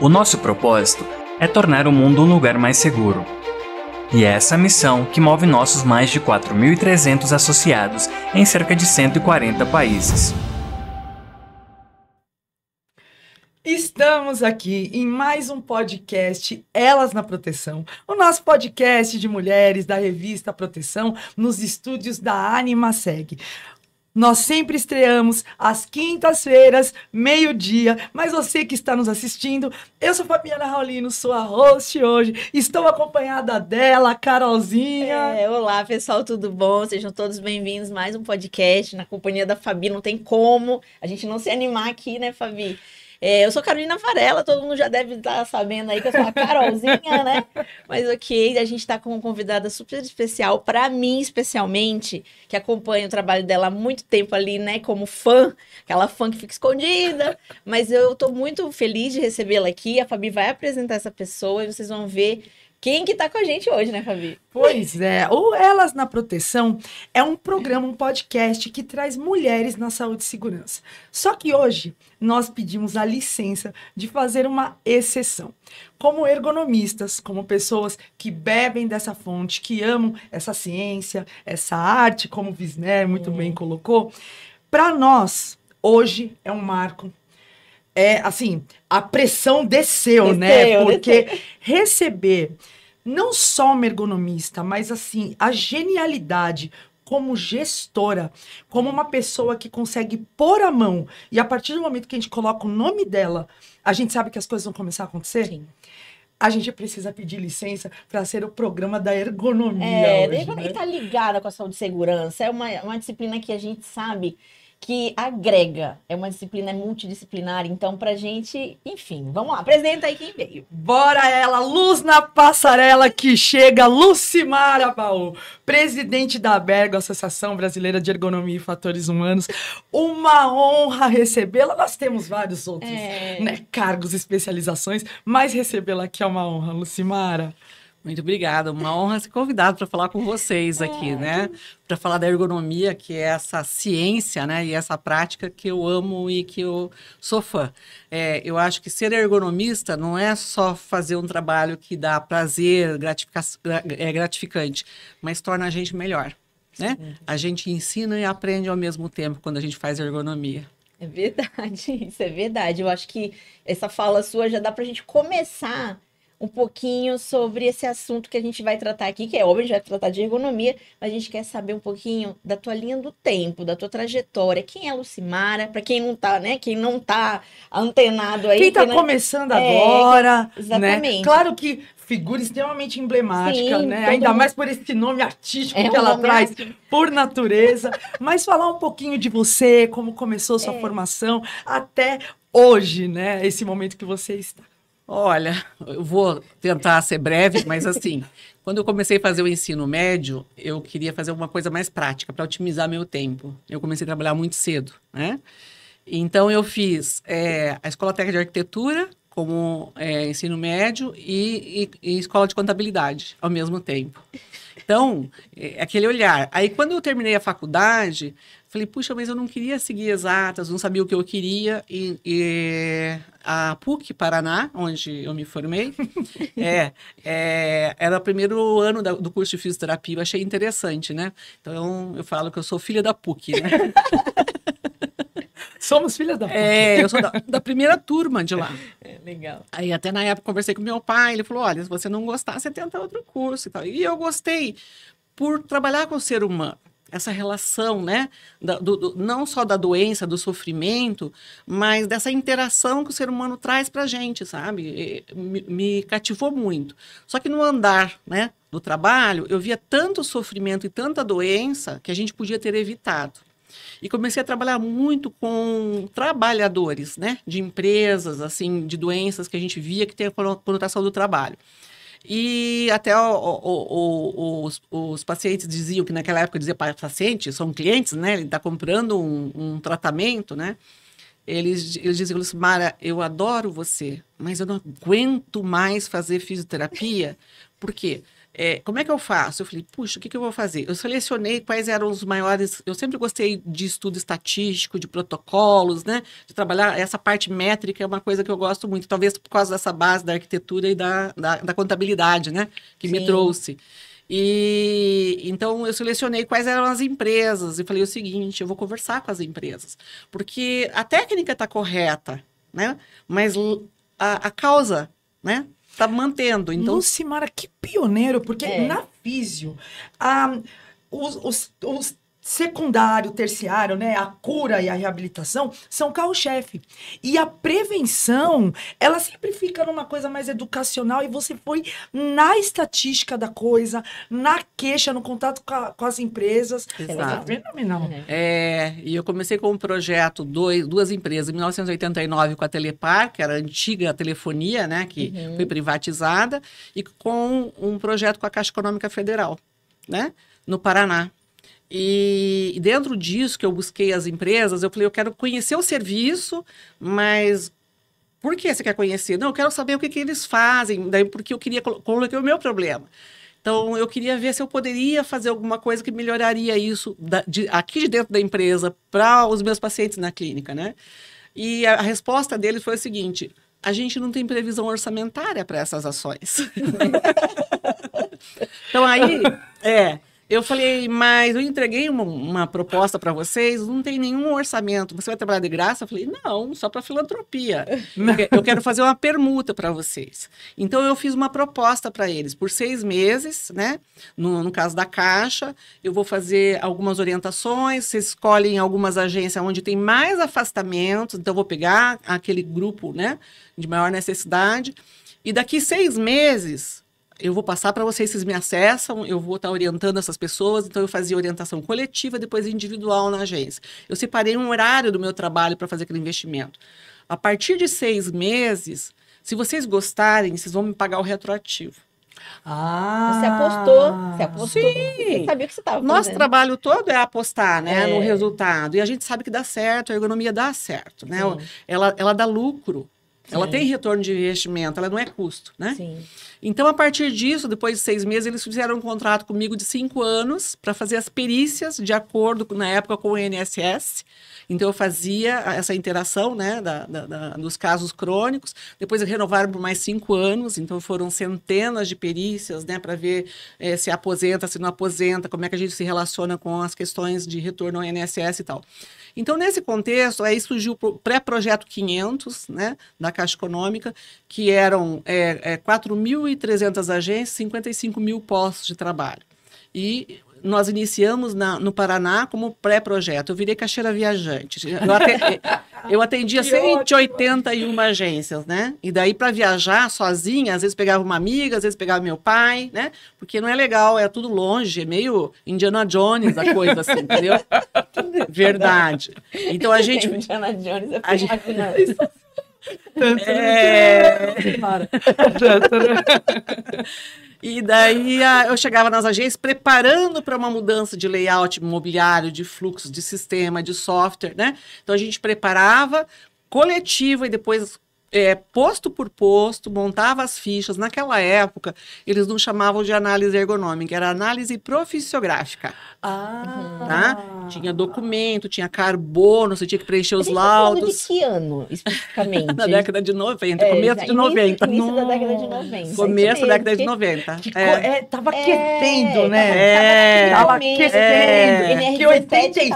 O nosso propósito é tornar o mundo um lugar mais seguro. E é essa missão que move nossos mais de 4.300 associados em cerca de 140 países. Estamos aqui em mais um podcast Elas na Proteção, o nosso podcast de mulheres da revista Proteção nos estúdios da AnimaSeg. Nós sempre estreamos às quintas-feiras, meio-dia. Mas você que está nos assistindo, eu sou Fabiana Raulino, sou a host hoje. Estou acompanhada dela, Carolzinha. É, olá, pessoal, tudo bom? Sejam todos bem-vindos mais um podcast na companhia da Fabi. Não tem como a gente não se animar aqui, né, Fabi? É, eu sou Carolina Varela, todo mundo já deve estar tá sabendo aí que eu sou a Carolzinha, né? Mas ok, a gente está com uma convidada super especial, para mim especialmente, que acompanha o trabalho dela há muito tempo ali, né? Como fã, aquela fã que fica escondida. Mas eu estou muito feliz de recebê-la aqui. A Fabi vai apresentar essa pessoa e vocês vão ver quem que tá com a gente hoje, né, Fabi? Pois é, o Elas na Proteção é um programa, um podcast que traz mulheres na saúde e segurança. Só que hoje nós pedimos a licença de fazer uma exceção. Como ergonomistas, como pessoas que bebem dessa fonte, que amam essa ciência, essa arte, como o Visner muito hum. bem colocou, para nós, hoje é um marco é, assim, a pressão desceu, né? desceu né? Porque desceu. receber não só uma ergonomista, mas assim, a genialidade como gestora, como uma pessoa que consegue pôr a mão. E a partir do momento que a gente coloca o nome dela, a gente sabe que as coisas vão começar a acontecer? Sim a gente precisa pedir licença para ser o programa da ergonomia. É, hoje, da ergonomia né? Tá ligada com a saúde e segurança. É uma, uma disciplina que a gente sabe que agrega, é uma disciplina multidisciplinar, então pra gente, enfim, vamos lá, apresenta aí quem veio. Bora ela, luz na passarela que chega, Lucimara Baú, presidente da Bergo, Associação Brasileira de Ergonomia e Fatores Humanos. Uma honra recebê-la, nós temos vários outros é... né, cargos, especializações, mas recebê-la aqui é uma honra, Lucimara. Muito obrigada. Uma honra ser convidado para falar com vocês é. aqui, é. né? Para falar da ergonomia, que é essa ciência, né? E essa prática que eu amo e que eu sou fã. É, eu acho que ser ergonomista não é só fazer um trabalho que dá prazer, é gratificante, mas torna a gente melhor, né? Sim. A gente ensina e aprende ao mesmo tempo quando a gente faz ergonomia. É verdade, isso é verdade. Eu acho que essa fala sua já dá para a gente começar um pouquinho sobre esse assunto que a gente vai tratar aqui, que é óbvio, a gente vai tratar de ergonomia, mas a gente quer saber um pouquinho da tua linha do tempo, da tua trajetória. Quem é Lucimara? Para quem não tá, né? Quem não tá antenado aí. Quem tá começando é, agora. Né? Exatamente. Né? Claro que figura extremamente emblemática, Sim, né? Ainda mundo... mais por esse nome artístico é que ela traz, por natureza. Mas falar um pouquinho de você, como começou sua é. formação, até hoje, né? Esse momento que você está. Olha, eu vou tentar ser breve, mas assim, quando eu comecei a fazer o ensino médio, eu queria fazer uma coisa mais prática para otimizar meu tempo. Eu comecei a trabalhar muito cedo, né? Então eu fiz é, a escola técnica de arquitetura como é, ensino médio e, e, e escola de contabilidade ao mesmo tempo. Então, é, aquele olhar. Aí quando eu terminei a faculdade, Falei, puxa, mas eu não queria seguir exatas, não sabia o que eu queria. E, e a PUC Paraná, onde eu me formei, é, é, era o primeiro ano da, do curso de fisioterapia. Eu achei interessante, né? Então, eu falo que eu sou filha da PUC, né? Somos filhas da PUC. É, eu sou da, da primeira turma de lá. É, legal. Aí até na época conversei com meu pai, ele falou: olha, se você não gostar, você tenta outro curso e tal. E eu gostei por trabalhar com o ser humano essa relação, né? Da, do, do, não só da doença, do sofrimento, mas dessa interação que o ser humano traz para a gente, sabe? Me, me, cativou muito. Só que no andar, né? Do trabalho, eu via tanto sofrimento e tanta doença que a gente podia ter evitado. E comecei a trabalhar muito com trabalhadores, né? De empresas, assim, de doenças que a gente via que tem a conotação do trabalho. E até o, o, o, os, os, pacientes diziam que naquela época dizia paciente, são clientes, né? Ele está comprando um, um, tratamento, né? Eles, eles diziam assim, Mara, eu adoro você, mas eu não aguento mais fazer fisioterapia. Por quê? Porque é, como é que eu faço? Eu falei, puxa, o que, que eu vou fazer? Eu selecionei quais eram os maiores. Eu sempre gostei de estudo estatístico, de protocolos, né? De trabalhar essa parte métrica é uma coisa que eu gosto muito, talvez por causa dessa base da arquitetura e da, da, da contabilidade, né? Que Sim. me trouxe. E então eu selecionei quais eram as empresas e falei o seguinte: eu vou conversar com as empresas, porque a técnica está correta, né? Mas a, a causa, né? tá mantendo. Então... Lucimara, que pioneiro, porque é. na físio, a os, os, os secundário, terciário, né, a cura e a reabilitação são carro-chefe. E a prevenção, ela sempre fica numa coisa mais educacional e você foi na estatística da coisa, na queixa, no contato com, a, com as empresas. Exato. Tá é fenomenal. É, e eu comecei com um projeto, dois, duas empresas, em 1989 com a Telepar, que era a antiga telefonia, né, que uhum. foi privatizada, e com um projeto com a Caixa Econômica Federal, né, no Paraná. E dentro disso que eu busquei as empresas, eu falei, eu quero conhecer o serviço, mas por que você quer conhecer? Não, eu quero saber o que, que eles fazem, daí porque eu queria colocar o meu problema. Então, eu queria ver se eu poderia fazer alguma coisa que melhoraria isso da, de, aqui de dentro da empresa para os meus pacientes na clínica, né? E a, a resposta deles foi o seguinte: a gente não tem previsão orçamentária para essas ações. então, aí, é, eu falei, mas eu entreguei uma, uma proposta para vocês, não tem nenhum orçamento. Você vai trabalhar de graça? Eu falei, não, só para filantropia. Eu quero fazer uma permuta para vocês. Então eu fiz uma proposta para eles por seis meses, né? No, no caso da Caixa, eu vou fazer algumas orientações. Vocês escolhem algumas agências onde tem mais afastamento, Então eu vou pegar aquele grupo, né? De maior necessidade. E daqui seis meses eu vou passar para vocês, vocês me acessam, eu vou estar tá orientando essas pessoas. Então, eu fazia orientação coletiva, depois individual na agência. Eu separei um horário do meu trabalho para fazer aquele investimento. A partir de seis meses, se vocês gostarem, vocês vão me pagar o retroativo. Ah, você apostou, você apostou. Sim. Você sabia que você estava Nosso fazendo. trabalho todo é apostar, né, é. no resultado. E a gente sabe que dá certo, a ergonomia dá certo, né? Ela, ela dá lucro. Ela é. tem retorno de investimento, ela não é custo, né? Sim. Então, a partir disso, depois de seis meses, eles fizeram um contrato comigo de cinco anos para fazer as perícias de acordo, na época, com o INSS. Então, eu fazia essa interação, né, da, da, da, dos casos crônicos. Depois, renovaram por mais cinco anos. Então, foram centenas de perícias, né, para ver é, se aposenta, se não aposenta, como é que a gente se relaciona com as questões de retorno ao INSS e tal. Então, nesse contexto, aí surgiu o pré-projeto 500, né, da Caixa Econômica, que eram é, é, 4.300 agências, 55 mil postos de trabalho. E nós iniciamos na, no Paraná como pré-projeto. Eu virei caixeira viajante. Eu até, eu atendia que 181 ótimo. agências, né? E daí, para viajar sozinha, às vezes pegava uma amiga, às vezes pegava meu pai, né? Porque não é legal, é tudo longe, é meio Indiana Jones a coisa, assim, entendeu? Verdade. Então a gente. Indiana Jones, é a gente... Né? É... é... E daí eu chegava nas agências preparando para uma mudança de layout imobiliário, de fluxo, de sistema, de software, né? Então a gente preparava coletiva e depois é, posto por posto, montava as fichas. Naquela época, eles não chamavam de análise ergonômica, era análise proficiográfica. Ah. Tá? Tinha documento, tinha carbono, você tinha que preencher os é laudos. Tá de que ano, especificamente? Na década de 90, é, começo de 90. Início, início da década de 90. Começo da década de 90. Que, é. é tava é, aquecendo, né? Tava, tava aquecendo. Que 86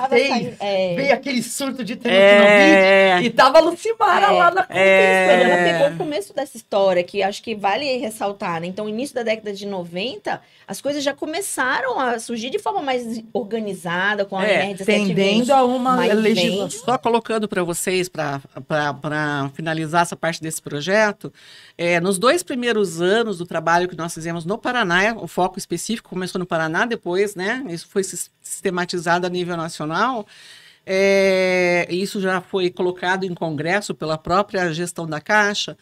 veio aquele surto de tenofinomite e tava Lucimara lá na é. É. ela o pegou o começo dessa história, que acho que vale ressaltar, né? Então, início da década de 90, as coisas já começaram a surgir de forma mais organizada, com a é, Tendendo a uma legislação. Só colocando para vocês, para finalizar essa parte desse projeto, é, nos dois primeiros anos do trabalho que nós fizemos no Paraná, o foco específico começou no Paraná, depois, né? Isso foi sistematizado a nível nacional. É, isso já foi colocado em congresso pela própria gestão da Caixa.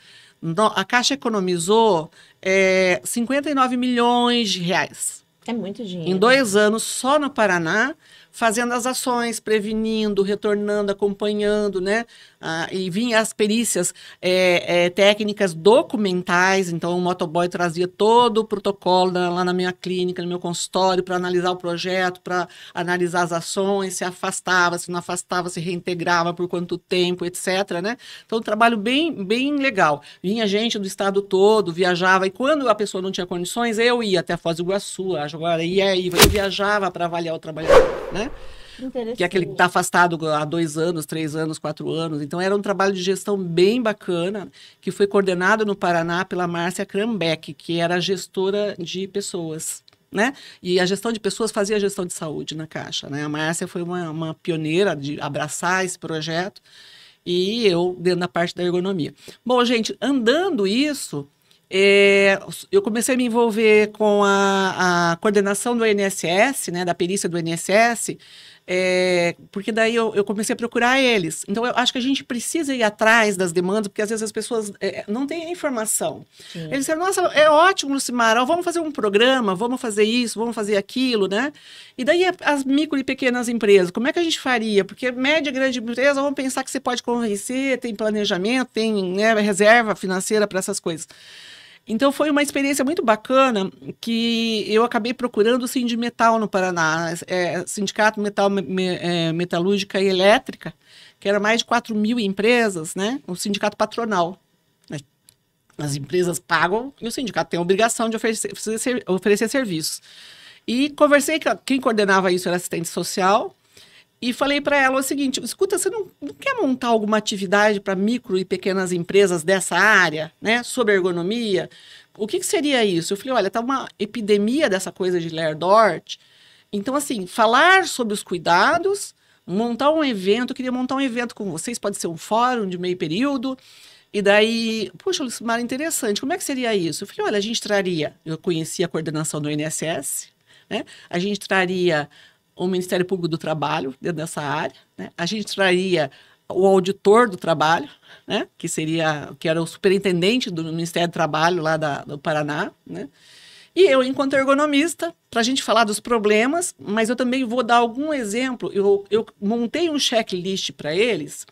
A Caixa economizou é, 59 milhões de reais. É muito dinheiro. Em dois anos, só no Paraná, fazendo as ações, prevenindo, retornando, acompanhando, né? ah, e vinha as perícias é, é, técnicas documentais, então o motoboy trazia todo o protocolo lá na minha clínica, no meu consultório, para analisar o projeto, para analisar as ações, se afastava, se não afastava, se reintegrava por quanto tempo, etc. Né? Então, um trabalho bem, bem legal. Vinha gente do estado todo, viajava, e quando a pessoa não tinha condições, eu ia até Foz do Iguaçu, a e aí eu viajava para avaliar o trabalhador, né? que é aquele que está afastado há dois anos, três anos, quatro anos. Então, era um trabalho de gestão bem bacana, que foi coordenado no Paraná pela Márcia Krambeck, que era gestora de pessoas. Né? E a gestão de pessoas fazia a gestão de saúde na Caixa. Né? A Márcia foi uma, uma pioneira de abraçar esse projeto e eu dentro da parte da ergonomia. Bom, gente, andando isso, é, eu comecei a me envolver com a, a coordenação do INSS, né, da perícia do INSS, é, porque daí eu, eu, comecei a procurar eles. Então, eu acho que a gente precisa ir atrás das demandas, porque às vezes as pessoas é, é não têm a informação. Sim. Eles disseram, nossa, é ótimo, Lucimara, vamos fazer um programa, vamos fazer isso, vamos fazer aquilo, né? E daí as micro e pequenas empresas, como é que a gente faria? Porque média e grande empresa, vamos pensar que você pode convencer, tem planejamento, tem né, reserva financeira para essas coisas. Então foi uma experiência muito bacana que eu acabei procurando o metal no Paraná, é, é Sindicato Metal me, é, Metalúrgica e Elétrica, que era mais de 4 mil empresas, né? Um sindicato patronal. Né? As empresas pagam e o sindicato tem a obrigação de oferecer, oferecer serviços. E conversei, com quem coordenava isso era assistente social, e falei para ela o seguinte: escuta, você não, não quer montar alguma atividade para micro e pequenas empresas dessa área, né? Sobre ergonomia? O que, que seria isso? Eu falei: olha, tá uma epidemia dessa coisa de Lerdort. Então, assim, falar sobre os cuidados, montar um evento, eu queria montar um evento com vocês, pode ser um fórum de meio período. E daí, poxa, Lucimar, interessante, como é que seria isso? Eu falei: olha, a gente traria, eu conhecia a coordenação do INSS, né? A gente traria o Ministério Público do Trabalho dentro dessa área. Né? A gente traria o auditor do trabalho, né? que seria que era o superintendente do Ministério do Trabalho lá da, do Paraná, né? e eu enquanto ergonomista para a gente falar dos problemas, mas eu também vou dar algum exemplo. Eu, eu montei um checklist para eles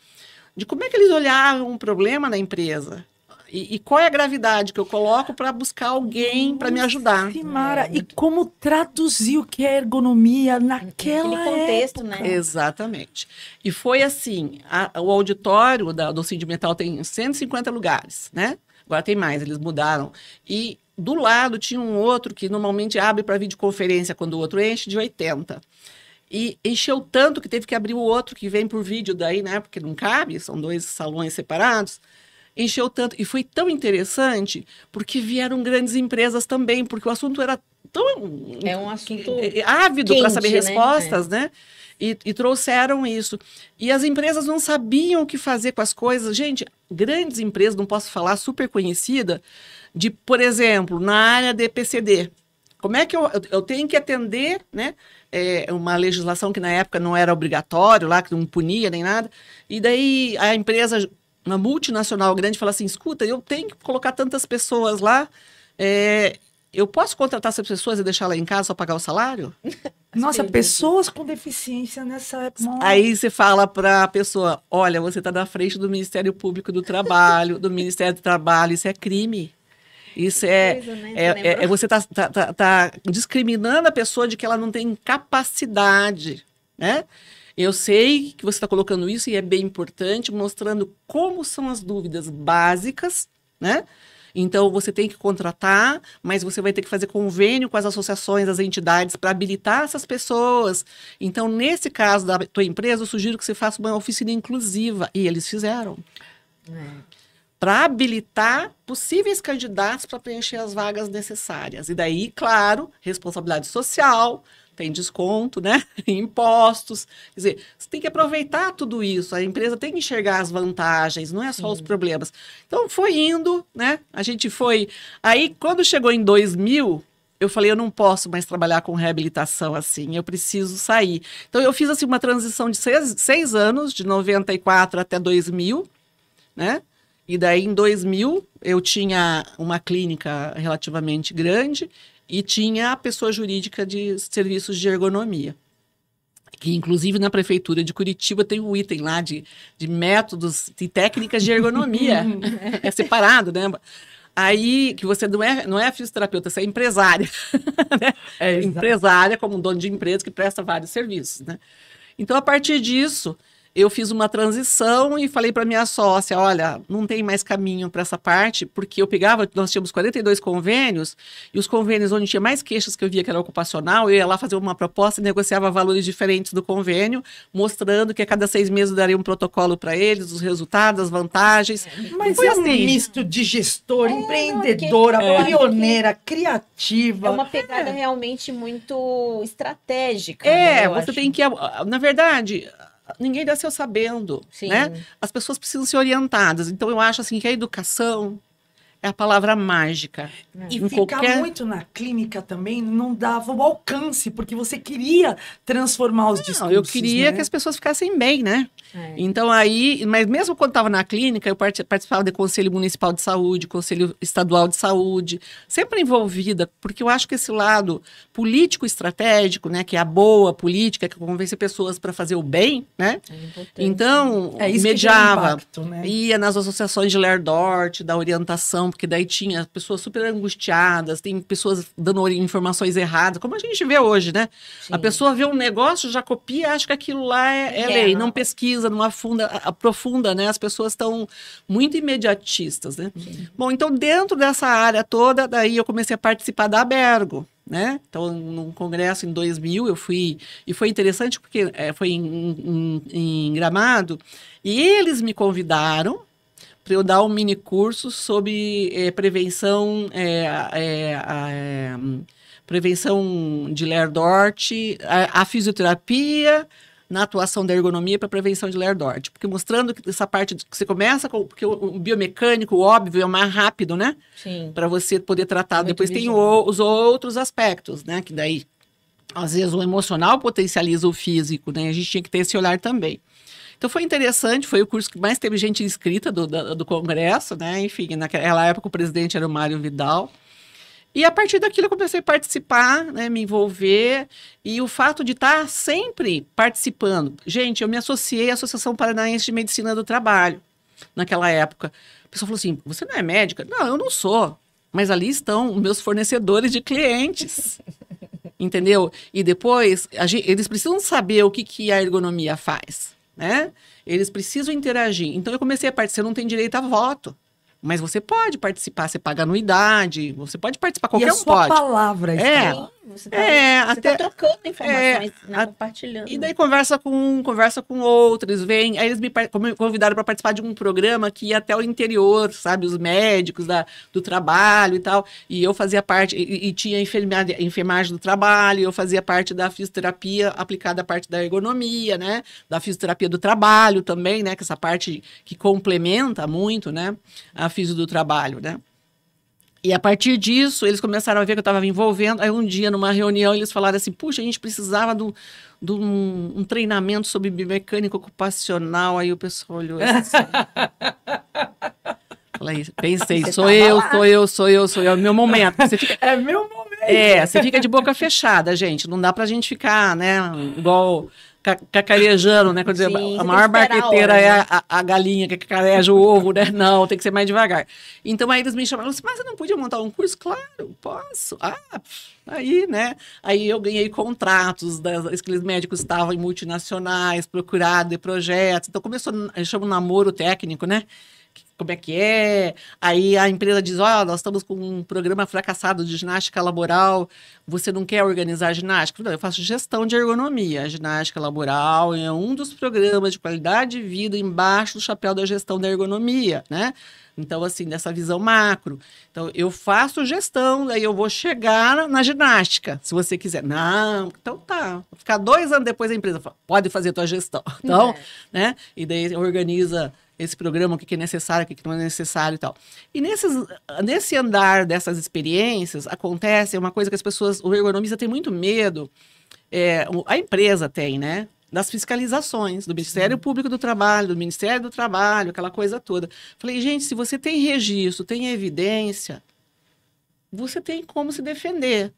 de como é que eles olhavam um problema na empresa, e, e, qual é a gravidade que eu coloco para buscar alguém para me ajudar? Simara, é. e como traduzir o que é ergonomia naquela Naquele contexto, época. né? Exatamente. E foi assim, a, o auditório da, do Cid Mental tem 150 lugares, né? Agora tem mais, eles mudaram. E do lado tinha um outro que normalmente abre para videoconferência quando o outro enche de 80. E encheu tanto que teve que abrir o outro que vem por vídeo daí, né? Porque não cabe, são dois salões separados encheu tanto. E foi tão interessante porque vieram grandes empresas também, porque o assunto era tão. É um assunto. É, é, ávido para saber né? respostas, né? né? E, e, trouxeram isso. E as empresas não sabiam o que fazer com as coisas. Gente, grandes empresas, não posso falar, super conhecida, de, por exemplo, na área de PCD. Como é que eu, eu tenho que atender, né? É, uma legislação que na época não era obrigatório lá, que não punia nem nada. E daí a empresa uma multinacional grande fala assim, escuta, eu tenho que colocar tantas pessoas lá, é, eu posso contratar essas pessoas e deixar lá em casa só pagar o salário? Nossa, pessoas com deficiência nessa época. Aí você fala para a pessoa, olha, você está na frente do Ministério Público do Trabalho, do Ministério do Trabalho, isso é crime. Isso é, né, é, é, é você está tá, tá, tá discriminando a pessoa de que ela não tem capacidade, né? Eu sei que você está colocando isso e é bem importante, mostrando como são as dúvidas básicas, né? Então, você tem que contratar, mas você vai ter que fazer convênio com as associações, as entidades, para habilitar essas pessoas. Então, nesse caso da tua empresa, eu sugiro que você faça uma oficina inclusiva. E eles fizeram. É. Para habilitar possíveis candidatos para preencher as vagas necessárias. E daí, claro, responsabilidade social, tem desconto, né? Impostos. Quer dizer, você tem que aproveitar tudo isso. A empresa tem que enxergar as vantagens, não é só os problemas. Então foi indo, né? A gente foi. Aí, quando chegou em 2000, eu falei, eu não posso mais trabalhar com reabilitação assim, eu preciso sair. Então, eu fiz assim uma transição de seis, seis anos, de 94 até 2000, né? E daí, em 2000, eu tinha uma clínica relativamente grande e tinha a pessoa jurídica de serviços de ergonomia. Que, inclusive, na prefeitura de Curitiba tem um item lá de, de métodos e técnicas de ergonomia. É. é separado, né? Aí, que você não é, não é fisioterapeuta, você é empresária. né? É, empresária, como dono de empresa que presta vários serviços, né? Então, a partir disso, eu fiz uma transição e falei para minha sócia, olha, não tem mais caminho para essa parte, porque eu pegava, nós tínhamos 42 convênios, e os convênios onde tinha mais queixas que eu via que era ocupacional, eu ia lá fazer uma proposta e negociava valores diferentes do convênio, mostrando que a cada seis meses eu daria um protocolo para eles, os resultados, as vantagens. É, mas foi é assim, um misto de gestor, é, empreendedora, não, é pioneira, criativa. É uma pegada realmente muito estratégica. É, né, você acho. tem que, na verdade ninguém desceu sabendo, Sim. né? As pessoas precisam ser orientadas. Então eu acho assim que a educação é a palavra mágica. É. E ficar qualquer... muito na clínica também não dava o alcance, porque você queria transformar os não, discursos. Eu queria né? que as pessoas ficassem bem, né? É. Então aí, mas mesmo quando estava na clínica, eu participava do Conselho Municipal de Saúde, Conselho Estadual de Saúde, sempre envolvida, porque eu acho que esse lado político estratégico, né, que é a boa política, que é convence pessoas para fazer o bem, né? É então, é mediava, impacto, né? ia nas associações de Lerdort, da orientação informação, porque daí tinha pessoas super angustiadas, tem pessoas dando informações erradas, como a gente vê hoje, né? Sim. A pessoa vê um negócio, já copia, acha que aquilo lá é, é, é lei, não é. pesquisa, não afunda, aprofunda, né? As pessoas estão muito imediatistas, né? Sim. Bom, então dentro dessa área toda, daí eu comecei a participar da Bergo. Né? Então, num congresso em 2000, eu fui. E foi interessante porque é, foi em, em, em Gramado. E eles me convidaram para eu dar um mini curso sobre é, prevenção é, prevenção de Lerdort, a, a fisioterapia na atuação da ergonomia para prevenção de Lerdort, porque mostrando que essa parte que você começa com porque o biomecânico óbvio é o mais rápido, né? Sim. Para você poder tratar. Muito Depois vigilante. tem o, os outros aspectos, né? Que daí às vezes o emocional potencializa o físico, né? A gente tinha que ter esse olhar também. Então foi interessante, foi o curso que mais teve gente inscrita do, do, do Congresso, né? Enfim, naquela época o presidente era o Mário Vidal. E a partir daquilo eu comecei a participar, né, me envolver, e o fato de estar sempre participando. Gente, eu me associei à Associação Paranaense de Medicina do Trabalho, naquela época. A pessoa falou assim: você não é médica? Não, eu não sou. Mas ali estão meus fornecedores de clientes. entendeu? E depois, gente, eles precisam saber o que, que a ergonomia faz né? Eles precisam interagir. Então eu comecei a participar, você não tem direito a voto. Mas você pode participar, você paga anuidade, você pode participar, qualquer e a um sua pode. palavra, é. Está... Você tá, é, você até, tá trocando informações, é, né, a, compartilhando. E daí conversa com conversa com outro, vem, Aí eles me convidaram para participar de um programa que ia até o interior, sabe? Os médicos da, do trabalho e tal. E eu fazia parte, e, e tinha enfermagem, enfermagem do trabalho, eu fazia parte da fisioterapia aplicada à parte da ergonomia, né? Da fisioterapia do trabalho também, né? Que essa parte que complementa muito, né? A fisio do trabalho, né? E a partir disso, eles começaram a ver que eu estava me envolvendo. Aí um dia, numa reunião, eles falaram assim: puxa, a gente precisava de do, do um, um, treinamento sobre biomecânica ocupacional. Aí o pessoal olhou assim. Falei, pensei, você sou eu, sou eu, sou eu, sou eu. É meu momento. Fica... É meu momento. É, você fica de boca fechada, gente. Não dá pra gente ficar, né? Igual cacarejando, né? quando dizer, a maior barqueteira a é a, a, galinha que cacareja o ovo, né? Não, tem que ser mais devagar. Então aí eles me chamaram assim, mas você não podia montar um curso? Claro, posso. Ah, aí, né? Aí eu ganhei contratos, das, aqueles médicos estavam em multinacionais, procurado e projetos. Então começou, chama namoro técnico, né? como é que é. Aí a empresa diz: Ó, oh, nós estamos com um programa fracassado de ginástica laboral, você não quer organizar ginástica? Não, eu faço gestão de ergonomia. A ginástica laboral é um dos programas de qualidade de vida embaixo do chapéu da gestão da ergonomia, né? Então, assim, nessa visão macro. Então, eu faço gestão, daí eu vou chegar na ginástica, se você quiser. Não, então tá. Vou ficar dois anos depois a empresa fala, pode fazer tua gestão. Então, é. né? E daí organiza esse programa, o que é necessário, o que não é necessário e tal. E nesses, nesse andar dessas experiências, acontece uma coisa que as pessoas, o ergonomista tem muito medo, é, a empresa tem, né? das fiscalizações do Ministério Sim. Público do Trabalho, do Ministério do Trabalho, aquela coisa toda. Falei, gente, se você tem registro, tem evidência, você tem como se defender.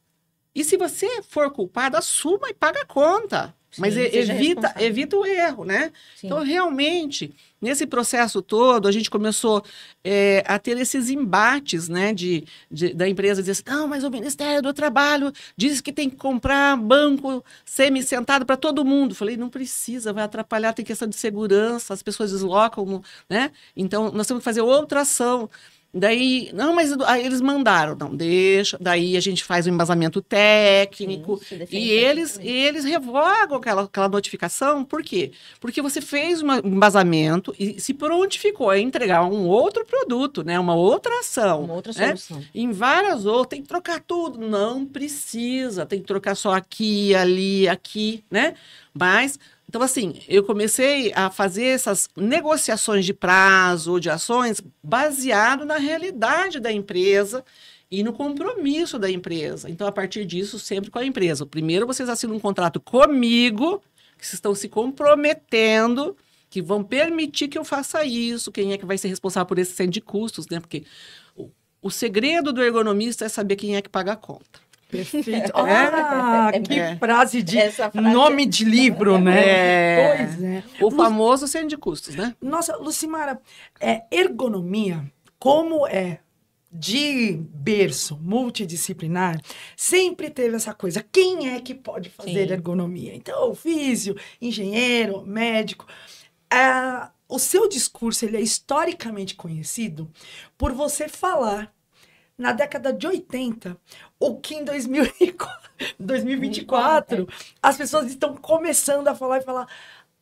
E se você for culpado, assuma e paga a conta. Sim, mas evita, evita o erro, né? Sim. Então, realmente, nesse processo todo, a gente começou é, a ter esses embates, né? De, de, da empresa dizer assim, não, mas o Ministério do Trabalho diz que tem que comprar banco semi-sentado para todo mundo. Falei, não precisa, vai atrapalhar, tem questão de segurança, as pessoas deslocam, né? Então, nós temos que fazer outra ação. Daí, não, mas aí eles mandaram, não, deixa. Daí a gente faz o um embasamento técnico. Sim, e eles eles revogam aquela, aquela notificação, por quê? Porque você fez um embasamento e se prontificou a entregar um outro produto, né? Uma outra ação. Uma outra né? solução. Né? Em várias outras, tem que trocar tudo. Não precisa, tem que trocar só aqui, ali, aqui, né? Mas então, assim, eu comecei a fazer essas negociações de prazo, de ações, baseado na realidade da empresa e no compromisso da empresa. Então, a partir disso, sempre com a empresa. Primeiro, vocês assinam um contrato comigo, que vocês estão se comprometendo, que vão permitir que eu faça isso, quem é que vai ser responsável por esse centro de custos, né? Porque o, o segredo do ergonomista é saber quem é que paga a conta. Perfeito. Ah, é, que frase de frase nome é... de livro, é né? Pois é. O Lu... famoso centro de custos, né? Nossa, Lucimara, é, ergonomia, como é de berço multidisciplinar, sempre teve essa coisa. Quem é que pode fazer Sim. ergonomia? Então, físico engenheiro, médico. Ah, o seu discurso ele é historicamente conhecido por você falar na década de 80 o que em 2024 as pessoas estão começando a falar e falar: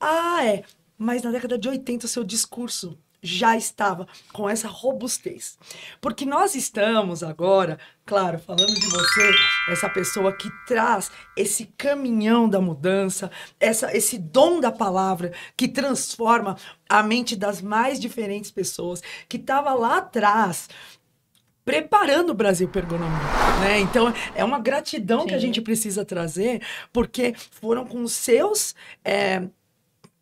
ah, é, mas na década de 80 o seu discurso já estava com essa robustez. Porque nós estamos agora, claro, falando de você, essa pessoa que traz esse caminhão da mudança, essa, esse dom da palavra que transforma a mente das mais diferentes pessoas, que estava lá atrás, preparando o Brasil para ergonomia. Né? Então, é uma gratidão Sim. que a gente precisa trazer, porque foram com os seus. É,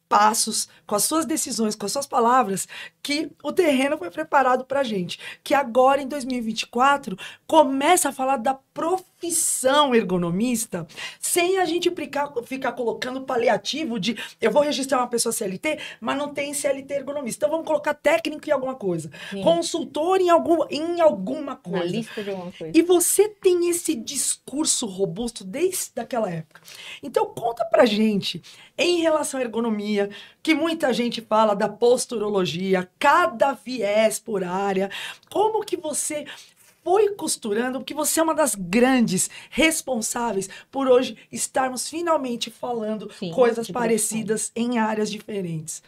passos, com as suas decisões, com as suas palavras, que o terreno foi preparado para a gente. Que agora, em 2024, começa a falar da profissão ergonomista sem a gente ficar, ficar colocando paliativo de eu vou registrar uma pessoa CLT, mas não tem CLT ergonomista. Então vamos colocar técnico em alguma coisa, Sim. consultor em, algum, em alguma coisa. Na lista de alguma coisa. E você tem esse discurso robusto desde daquela época. Então conta pra gente em relação à ergonomia, que muita gente fala da posturologia, cada viés por área, como que você foi costurando, porque você é uma das grandes responsáveis por hoje estarmos finalmente falando Sim, coisas parecidas em áreas diferentes.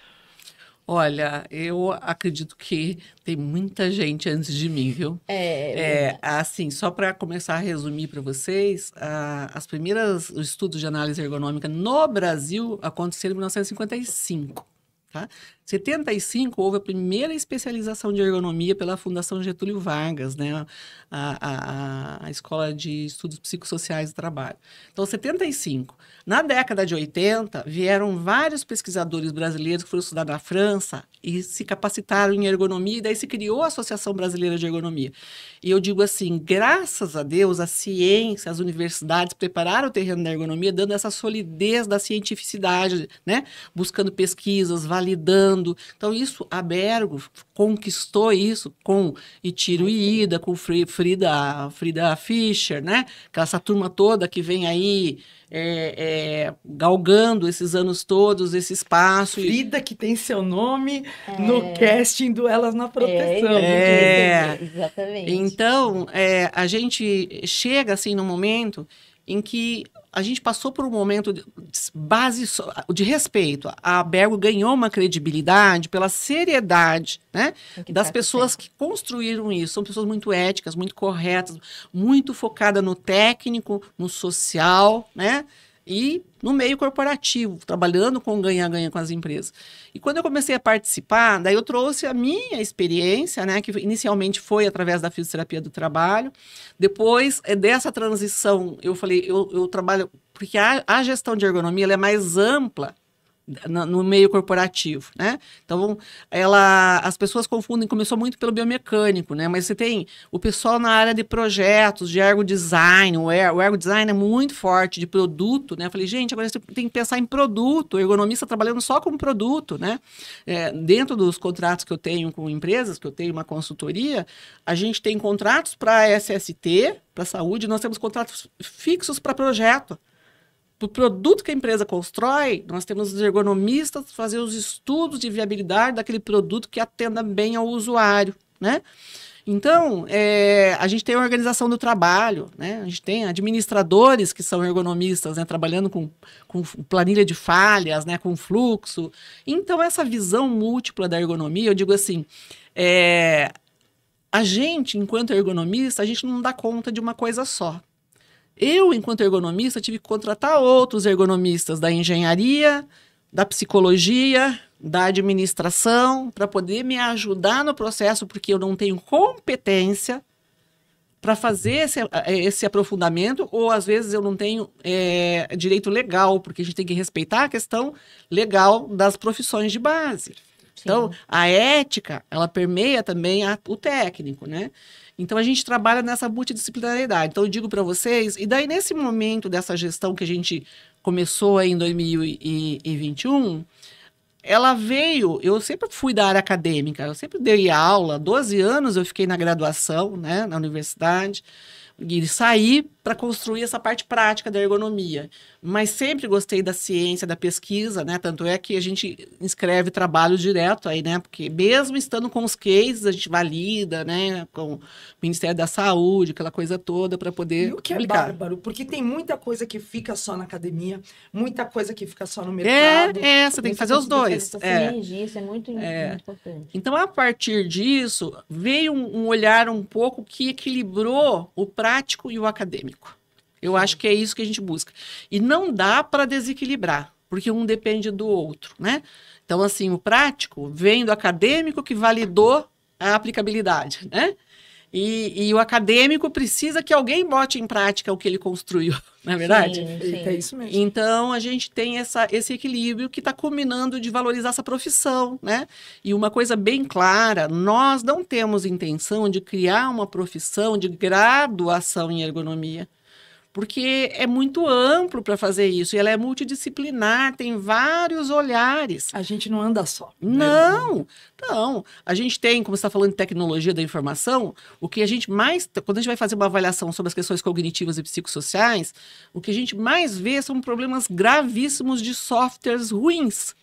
Olha, eu acredito que tem muita gente antes de mim, viu? É. é, é assim, só para começar a resumir para vocês, a, as primeiras estudos de análise ergonômica no Brasil aconteceram em 1955, tá? 75 houve a primeira especialização de ergonomia pela Fundação Getúlio Vargas, né? A, a, a Escola de Estudos Psicossociais do Trabalho. Então, 75. Na década de 80, vieram vários pesquisadores brasileiros que foram estudar na França e se capacitaram em ergonomia, e daí se criou a Associação Brasileira de Ergonomia. E eu digo assim, graças a Deus, a ciência, as universidades prepararam o terreno da ergonomia, dando essa solidez da cientificidade, né? Buscando pesquisas, validando, então, isso, Bergo conquistou isso com Itiro e Ida, com Frida, Frida Fischer, né? É essa turma toda que vem aí é, é, galgando esses anos todos, esse espaço. Frida, e... que tem seu nome é... no casting do Elas na Proteção. É, é. exatamente. Então, é, a gente chega assim no momento em que a gente passou por um momento de base de respeito. A Bergo ganhou uma credibilidade pela seriedade né, é das tá pessoas que construíram isso. São pessoas muito éticas, muito corretas, muito focadas no técnico, no social, né? e no meio corporativo, trabalhando com ganha-ganha com as empresas. E quando eu comecei a participar, daí eu trouxe a minha experiência, né, que inicialmente foi através da fisioterapia do trabalho. Depois eh, dessa transição, eu falei, eu, eu trabalho porque a, a gestão de ergonomia é mais ampla no, meio corporativo, né? Então, ela, as pessoas confundem, começou muito pelo biomecânico, né? Mas você tem o pessoal na área de projetos, de ergo design, o ergo, o ergo design é muito forte de produto, né? Eu falei, gente, agora você tem que pensar em produto, o ergonomista tá trabalhando só com produto, né? É, dentro dos contratos que eu tenho com empresas, que eu tenho uma consultoria, a gente tem contratos para SST, para saúde, nós temos contratos fixos para projeto para o produto que a empresa constrói, nós temos os ergonomistas fazer os estudos de viabilidade daquele produto que atenda bem ao usuário, né? Então, é, a gente tem a organização do trabalho, né? a gente tem administradores que são ergonomistas, né? trabalhando com, com planilha de falhas, né? com fluxo. Então, essa visão múltipla da ergonomia, eu digo assim, é, a gente, enquanto ergonomista, a gente não dá conta de uma coisa só. Eu, enquanto ergonomista, tive que contratar outros ergonomistas da engenharia, da psicologia, da administração, para poder me ajudar no processo, porque eu não tenho competência para fazer esse, esse, aprofundamento, ou às vezes eu não tenho é, direito legal, porque a gente tem que respeitar a questão legal das profissões de base. Sim. Então, a ética, ela permeia também a, o técnico, né? Então a gente trabalha nessa multidisciplinaridade. Então eu digo para vocês, e daí nesse momento dessa gestão que a gente começou em 2021, ela veio, eu sempre fui da área acadêmica, eu sempre dei aula, 12 anos eu fiquei na graduação, né, na universidade, e saí para construir essa parte prática da ergonomia mas sempre gostei da ciência, da pesquisa, né? Tanto é que a gente escreve trabalho direto aí, né? Porque mesmo estando com os cases, a gente valida, né? Com o Ministério da Saúde, aquela coisa toda para poder. E o que é bárbaro, porque tem muita coisa que fica só na academia, muita coisa que fica só no é, mercado. É, é você tem que fazer os dois. É. Isso é muito, é. importante. Então, a partir disso, veio um olhar um pouco que equilibrou o prático e o acadêmico. Eu acho que é isso que a gente busca. E não dá para desequilibrar, porque um depende do outro, né? Então, assim, o prático vem do acadêmico que validou a aplicabilidade, né? E, e, o acadêmico precisa que alguém bote em prática o que ele construiu, na é verdade? Sim, sim. É isso mesmo. Então, a gente tem essa, esse equilíbrio que está combinando de valorizar essa profissão, né? E uma coisa bem clara, nós não temos intenção de criar uma profissão de graduação em ergonomia porque é muito amplo para fazer isso e ela é multidisciplinar, tem vários olhares. A gente não anda só. Né? Não, né? não. A gente tem, como você está falando de tecnologia da informação, o que a gente mais, quando a gente vai fazer uma avaliação sobre as questões cognitivas e psicossociais, o que a gente mais vê são problemas gravíssimos de softwares ruins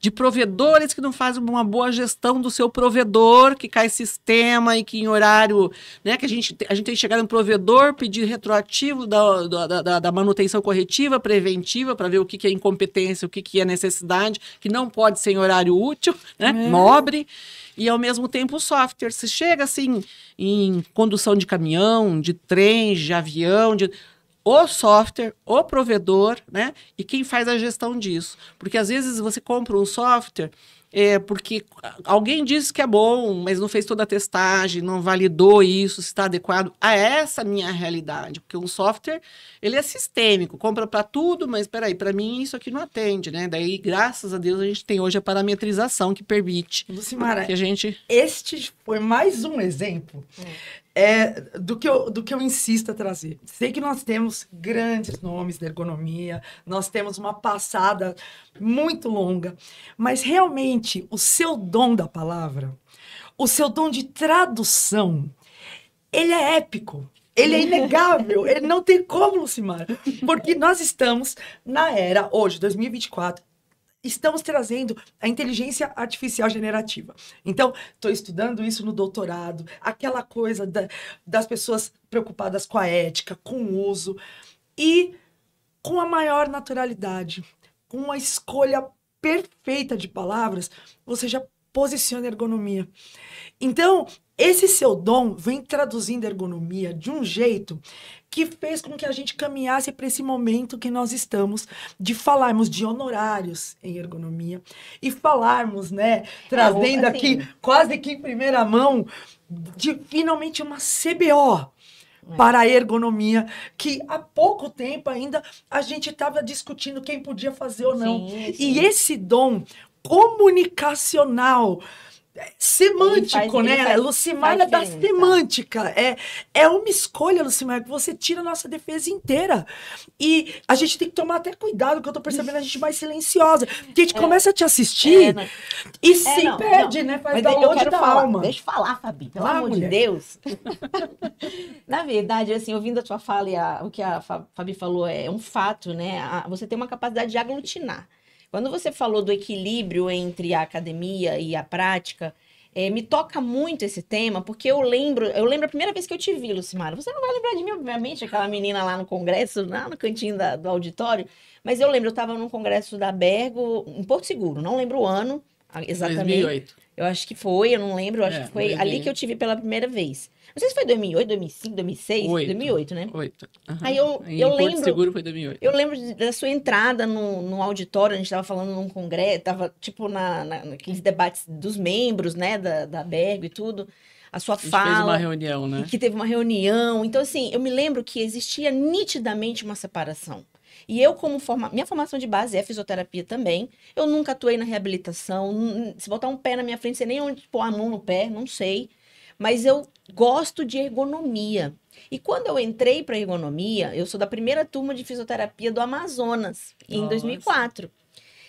de provedores que não fazem uma boa gestão do seu provedor, que cai sistema e que em horário, né, que a gente, a gente tem que chegar no provedor, pedir retroativo da, da, da, da manutenção corretiva, preventiva, para ver o que, que é incompetência, o que, que é necessidade, que não pode ser em horário útil, né, é. nobre e ao mesmo tempo o software. Se chega assim em condução de caminhão, de trem, de avião, de o software, o provedor, né? E quem faz a gestão disso. Porque às vezes você compra um software é, porque alguém disse que é bom, mas não fez toda a testagem, não validou isso, se está adequado a essa minha realidade. Porque um software, ele é sistêmico, compra para tudo, mas peraí, para mim isso aqui não atende, né? Daí, graças a Deus, a gente tem hoje a parametrização que permite Lucimara, que a gente... Este foi mais um exemplo hum é do que, eu, do que eu insisto a trazer. Sei que nós temos grandes nomes da ergonomia, nós temos uma passada muito longa, mas realmente o seu dom da palavra, o seu dom de tradução, ele é épico. Ele é inegável, ele não tem como, Lucimar. Porque nós estamos na era, hoje, 2024, estamos trazendo a inteligência artificial generativa. Então, estou estudando isso no doutorado, aquela coisa da, das pessoas preocupadas com a ética, com o uso e com a maior naturalidade, com a escolha perfeita de palavras, você já posiciona ergonomia. Então, esse seu dom vem traduzindo a ergonomia de um jeito que fez com que a gente caminhasse para esse momento que nós estamos de falarmos de honorários em ergonomia e falarmos, né, trazendo é, assim, aqui quase que em primeira mão de finalmente uma CBO é. para a ergonomia, que há pouco tempo ainda a gente estava discutindo quem podia fazer ou não. Sim, sim. E esse dom comunicacional semântico, né? Faz, Lucimara é da semântica. É, é uma escolha, Lucimara, que você tira a nossa defesa inteira. E a gente tem que tomar até cuidado, que eu tô percebendo a gente mais silenciosa. Porque a gente é. começa a te assistir é, e é, se não, perde, não. né? Faz Mas eu da falar, alma. Deixa eu falar, Fabi, pelo amor mulher. de Deus. Na verdade, assim, ouvindo a tua fala e a, o que a Fabi falou, é um fato, né? A, você tem uma capacidade de aglutinar. Quando você falou do equilíbrio entre a academia e a prática, é, me toca muito esse tema, porque eu lembro, eu lembro a primeira vez que eu te vi, Lucimara. Você não vai lembrar de mim, obviamente, aquela menina lá no congresso, lá no cantinho da, do auditório, mas eu lembro, eu estava num congresso da Bergo, em Porto Seguro, não lembro o ano exatamente. 2008. Eu acho que foi, eu não lembro, eu acho é, que foi ali que eu te vi pela primeira vez. Não sei se foi 2008, 2005, 2006, 2008, né? 2008. Uhum. Aí eu, eu lembro. Seguro foi 2008. Eu lembro da sua entrada no, no auditório, a gente estava falando num congresso, tava tipo na, na, naqueles debates dos membros, né, da, da Bergo e tudo. A sua a gente fala. Teve uma reunião, né? Que teve uma reunião. Então, assim, eu me lembro que existia nitidamente uma separação. E eu, como forma... minha formação de base é fisioterapia também, eu nunca atuei na reabilitação. Se botar um pé na minha frente, sei nem onde pôr a mão no pé, não sei. Mas eu gosto de ergonomia. E quando eu entrei para ergonomia, eu sou da primeira turma de fisioterapia do Amazonas, Nossa. em 2004.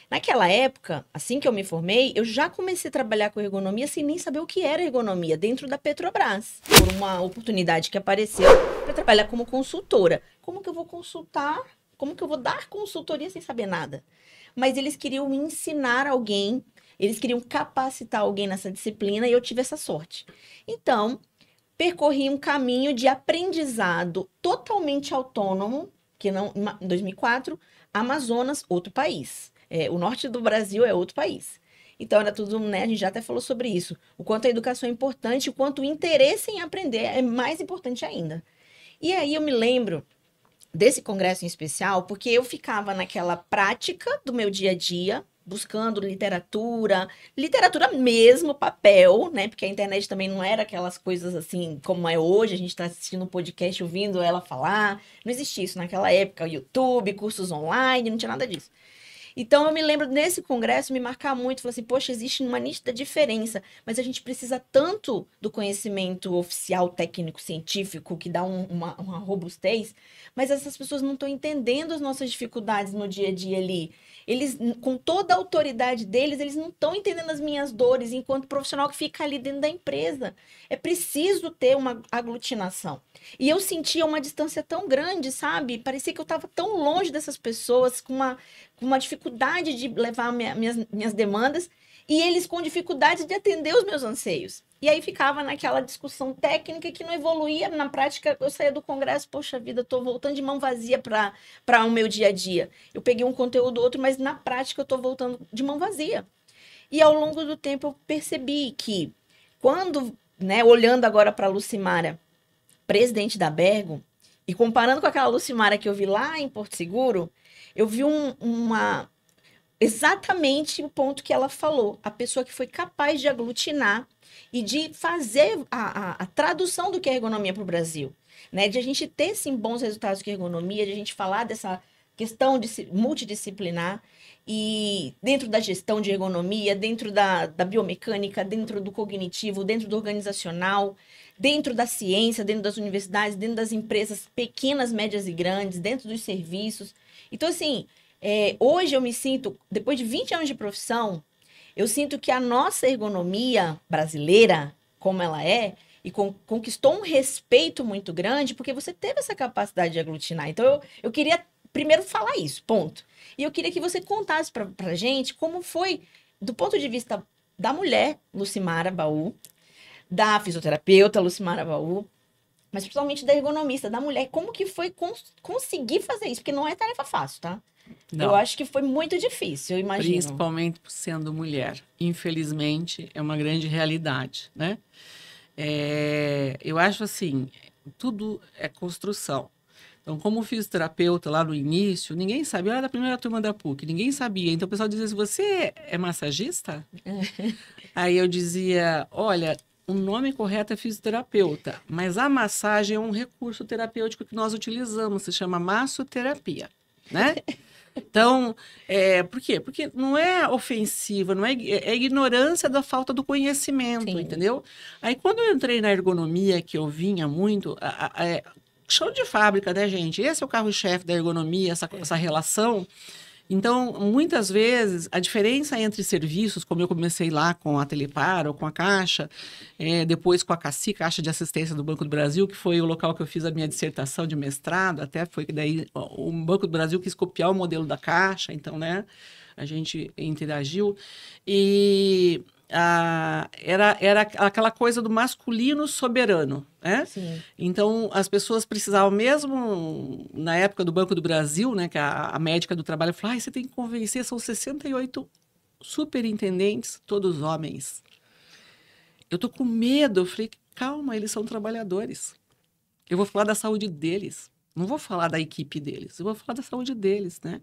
Naquela época, assim que eu me formei, eu já comecei a trabalhar com ergonomia sem nem saber o que era ergonomia, dentro da Petrobras, por uma oportunidade que apareceu para trabalhar como consultora. Como que eu vou consultar? Como que eu vou dar consultoria sem saber nada? Mas eles queriam ensinar alguém, eles queriam capacitar alguém nessa disciplina e eu tive essa sorte. Então, percorri um caminho de aprendizado totalmente autônomo, que não, em 2004, Amazonas, outro país. É, o norte do Brasil é outro país. Então, era tudo, né? A gente já até falou sobre isso. O quanto a educação é importante, o quanto o interesse em aprender é mais importante ainda. E aí eu me lembro desse congresso em especial, porque eu ficava naquela prática do meu dia a dia, buscando literatura, literatura mesmo, papel, né? Porque a internet também não era aquelas coisas assim como é hoje, a gente está assistindo um podcast, ouvindo ela falar, não existia isso naquela época, YouTube, cursos online, não tinha nada disso. Então eu me lembro nesse congresso me marcar muito, falar assim, poxa, existe uma nítida diferença, mas a gente precisa tanto do conhecimento oficial, técnico, científico, que dá um, uma, uma robustez, mas essas pessoas não estão entendendo as nossas dificuldades no dia a dia ali. Eles, com toda a autoridade deles, eles não estão entendendo as minhas dores enquanto profissional que fica ali dentro da empresa. É preciso ter uma aglutinação. E eu sentia uma distância tão grande, sabe? Parecia que eu estava tão longe dessas pessoas, com uma, com uma dificuldade de levar minha, minhas, minhas demandas, e eles com dificuldade de atender os meus anseios. E aí ficava naquela discussão técnica que não evoluía. Na prática, eu saía do congresso, poxa vida, estou voltando de mão vazia para o meu dia a dia. Eu peguei um conteúdo outro, mas na prática eu estou voltando de mão vazia. E ao longo do tempo eu percebi que quando, né, olhando agora para a Lucimara, presidente da Bergo, e comparando com aquela Lucimara que eu vi lá em Porto Seguro, eu vi um, uma exatamente o ponto que ela falou, a pessoa que foi capaz de aglutinar e de fazer a, a, a tradução do que é ergonomia para o Brasil. Né? De a gente ter, sim, bons resultados com ergonomia, de a gente falar dessa questão de multidisciplinar e dentro da gestão de ergonomia, dentro da, da biomecânica, dentro do cognitivo, dentro do organizacional, dentro da ciência, dentro das universidades, dentro das empresas pequenas, médias e grandes, dentro dos serviços. Então, assim, é, hoje eu me sinto, depois de 20 anos de profissão, eu sinto que a nossa ergonomia brasileira, como ela é, e con conquistou um respeito muito grande, porque você teve essa capacidade de aglutinar. Então, eu, eu queria primeiro falar isso, ponto. E eu queria que você contasse pra, pra gente como foi, do ponto de vista da mulher, Lucimara Baú, da fisioterapeuta Lucimara Baú, mas principalmente da ergonomista, da mulher, como que foi cons conseguir fazer isso? Porque não é tarefa fácil, tá? Não. Eu acho que foi muito difícil, eu imagino. Principalmente sendo mulher. Infelizmente, é uma grande realidade, né? É, eu acho assim, tudo é construção. Então, como fisioterapeuta lá no início, ninguém sabia, eu ah, era é da primeira turma da PUC, ninguém sabia. Então, o pessoal dizia assim, você é massagista? Aí eu dizia, olha, o nome correto é fisioterapeuta, mas a massagem é um recurso terapêutico que nós utilizamos, se chama massoterapia, né? Então, é, por quê? Porque não é ofensiva, não é, é ignorância da falta do conhecimento, Sim. entendeu? Aí, quando eu entrei na ergonomia, que eu vinha muito, a, a, a, é, de fábrica, né, gente? Esse é o carro-chefe da ergonomia, essa, é. essa relação. Então, muitas vezes, a diferença entre serviços, como eu comecei lá com a Telepar ou com a Caixa, é, depois com a CACI, Caixa de Assistência do Banco do Brasil, que foi o local que eu fiz a minha dissertação de mestrado, até foi que daí o Banco do Brasil quis copiar o modelo da Caixa, então, né, a gente interagiu. E a, era, era aquela coisa do masculino soberano, né? Sim. Então, as pessoas precisavam, mesmo na época do Banco do Brasil, né? Que a, a médica do trabalho falou, ah, você tem que convencer, são 68 superintendentes, todos homens. Eu tô com medo. Eu falei, calma, eles são trabalhadores. Eu vou falar da saúde deles. Não vou falar da equipe deles, eu vou falar da saúde deles, né?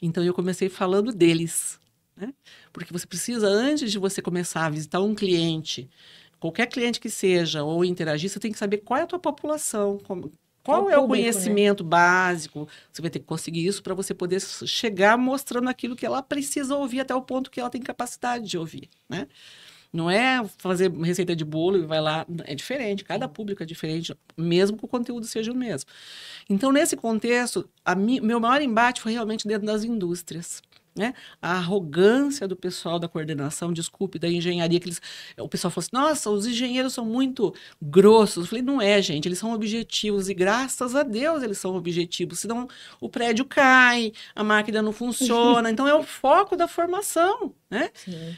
Então eu comecei falando deles. Né? Porque você precisa, antes de você começar a visitar um cliente, qualquer cliente que seja, ou interagir, você tem que saber qual é a tua população, como, qual é público, o né? conhecimento né? básico. Você vai ter que conseguir isso para você poder chegar mostrando aquilo que ela precisa ouvir até o ponto que ela tem capacidade de ouvir, né? Não é fazer receita de bolo e vai lá. É diferente, cada público é diferente, mesmo que o conteúdo seja o mesmo. Então, nesse contexto, mi, meu maior embate foi realmente dentro das indústrias. Né? A arrogância do pessoal da coordenação, desculpe, da engenharia, que eles, o pessoal falou assim: nossa, os engenheiros são muito grossos. Eu falei: não é, gente, eles são objetivos e graças a Deus eles são objetivos, senão o prédio cai, a máquina não funciona. então é o foco da formação. Né?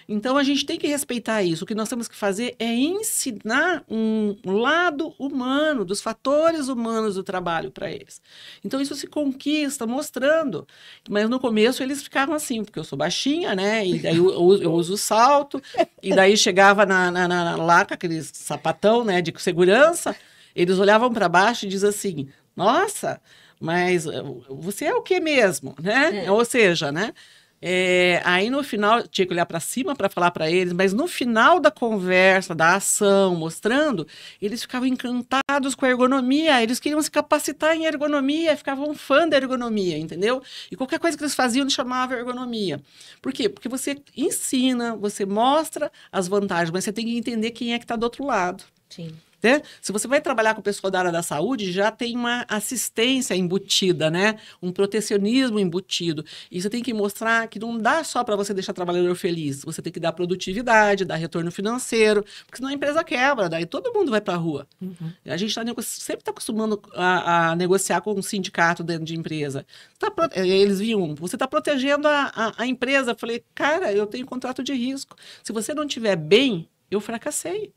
Então a gente tem que respeitar isso. O que nós temos que fazer é ensinar um lado humano, dos fatores humanos do trabalho para eles. Então isso se conquista mostrando. Mas no começo eles ficavam assim, porque eu sou baixinha, né? E daí eu, eu, eu uso salto, e daí chegava na, na, na, aquele sapatão né, de segurança, eles olhavam para baixo e diziam assim: nossa, mas eh, você é o que mesmo? Né? É. Ou seja, né? É, aí no final tinha que olhar para cima para falar para eles, mas no final da conversa, da ação, mostrando, eles ficavam encantados com a ergonomia, eles queriam se capacitar em ergonomia, ficavam fã da ergonomia, entendeu? E qualquer coisa que eles faziam chamava ergonomia. Por quê? Porque você ensina, você mostra as vantagens, mas você tem que entender quem é que está do outro lado. Sim. Né? Se você vai trabalhar com pessoa da área da saúde, já tem uma assistência embutida, né? Um protecionismo embutido. E você tem que mostrar que não dá só para você deixar o trabalhador feliz. Você tem que dar produtividade, dar retorno financeiro, porque senão a empresa quebra, daí todo mundo vai para a rua. Uhum. A gente tá sempre está acostumando a, a, negociar com um sindicato dentro de empresa. Tá pro... Eh, eles viam, você está protegendo a, a, a empresa. Eu falei, cara, eu tenho contrato de risco. Se você não tiver bem, eu fracassei.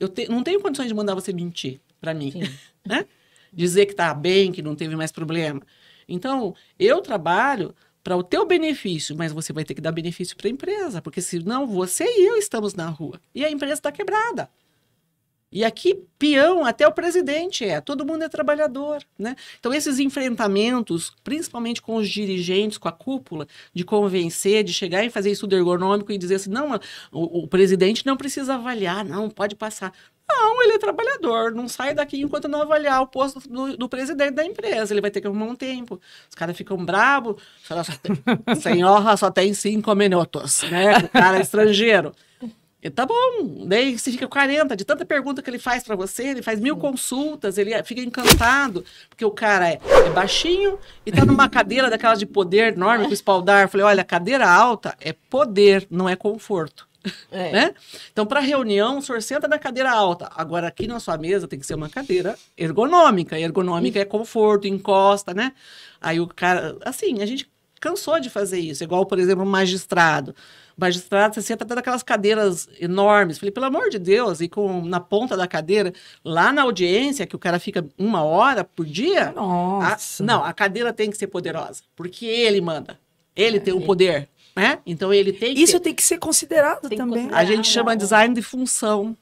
Eu te, não tenho condições de mandar você mentir para mim, né? Dizer que tá bem, que não teve mais problema. Então, eu trabalho para o teu benefício, mas você vai ter que dar benefício para a empresa, porque senão você e eu estamos na rua e a empresa está quebrada. E aqui, peão até o presidente é, todo mundo é trabalhador, né? Então, esses enfrentamentos, principalmente com os dirigentes, com a cúpula, de convencer, de chegar e fazer estudo ergonômico e dizer assim, não, o, o presidente não precisa avaliar, não, pode passar. Não, ele é trabalhador, não sai daqui enquanto não avaliar o posto do, do presidente da empresa, ele vai ter que arrumar um tempo. Os caras ficam bravos, senhora só tem cinco minutos, né? O cara é estrangeiro tá bom. Daí né? você fica 40, de tanta pergunta que ele faz para você, ele faz mil hum. consultas, ele é, fica encantado, porque o cara é, é baixinho e tá numa cadeira daquelas de poder enorme, com espaldar. falei, olha, cadeira alta é poder, não é conforto. É. Né? Então, para reunião, o senhor senta na cadeira alta. Agora, aqui na sua mesa tem que ser uma cadeira ergonômica. E ergonômica é conforto, encosta, né? Aí o cara, assim, a gente cansou de fazer isso. Igual, por exemplo, um magistrado magistrado, você assim, senta daquelas cadeiras enormes. Falei, pelo amor de Deus, e com na ponta da cadeira, lá na audiência, que o cara fica uma hora por dia. Nossa. A, não, a cadeira tem que ser poderosa, porque ele manda. Ele é, tem o poder. Né? Então ele tem Isso tem que ser considerado tem também. Considerado. A gente chama design de função.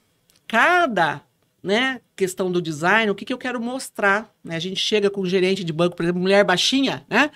Cada né, questão do design, o que, que eu quero mostrar. Né? A gente chega com um gerente de banco, por exemplo, mulher baixinha, né?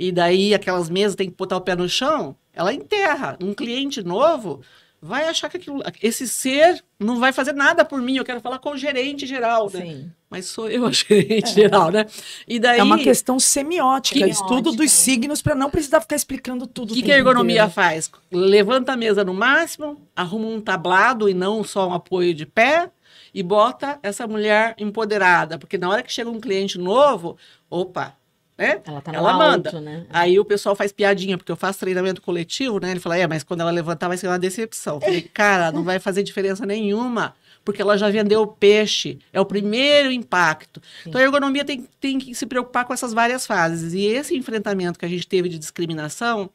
E daí aquelas mesas tem que botar o pé no chão. Ela enterra. Um cliente novo vai achar que aquilo, esse ser não vai fazer nada por mim. Eu quero falar com o gerente geral, né? Sim. Mas sou eu a gerente é. geral, né? E daí, é uma questão semiótica, estudo dos signos para não precisar ficar explicando tudo. O que, que a ergonomia inteiro. faz? Levanta a mesa no máximo, arruma um tablado e não só um apoio de pé, e bota essa mulher empoderada, porque na hora que chega um cliente novo, opa, né? Ela tá no ela alto, manda. né? É. Aí o pessoal faz piadinha, porque eu faço treinamento coletivo, né? Ele fala, é, mas quando ela levantar vai ser uma decepção. falei, cara, não vai fazer diferença nenhuma, porque ela já vendeu peixe. É o primeiro impacto. Sim. Então a ergonomia tem, tem que se preocupar com essas várias fases. E esse enfrentamento que a gente teve de discriminação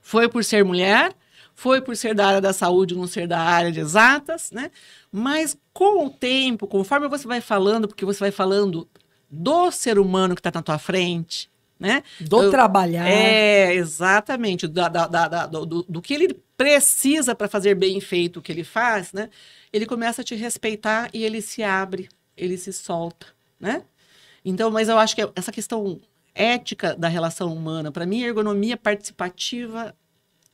foi por ser mulher, foi por ser da área da saúde, não ser da área de exatas, né? Mas com o tempo, conforme você vai falando, porque você vai falando do ser humano que está na tua frente, né? Do Eu, trabalhar. É, exatamente. Da, da, da, do, do, que ele precisa para fazer bem feito o que ele faz, né? Ele começa a te respeitar e ele se abre, ele se solta, né? Então, mas eu acho que essa questão ética da relação humana, para mim, é ergonomia participativa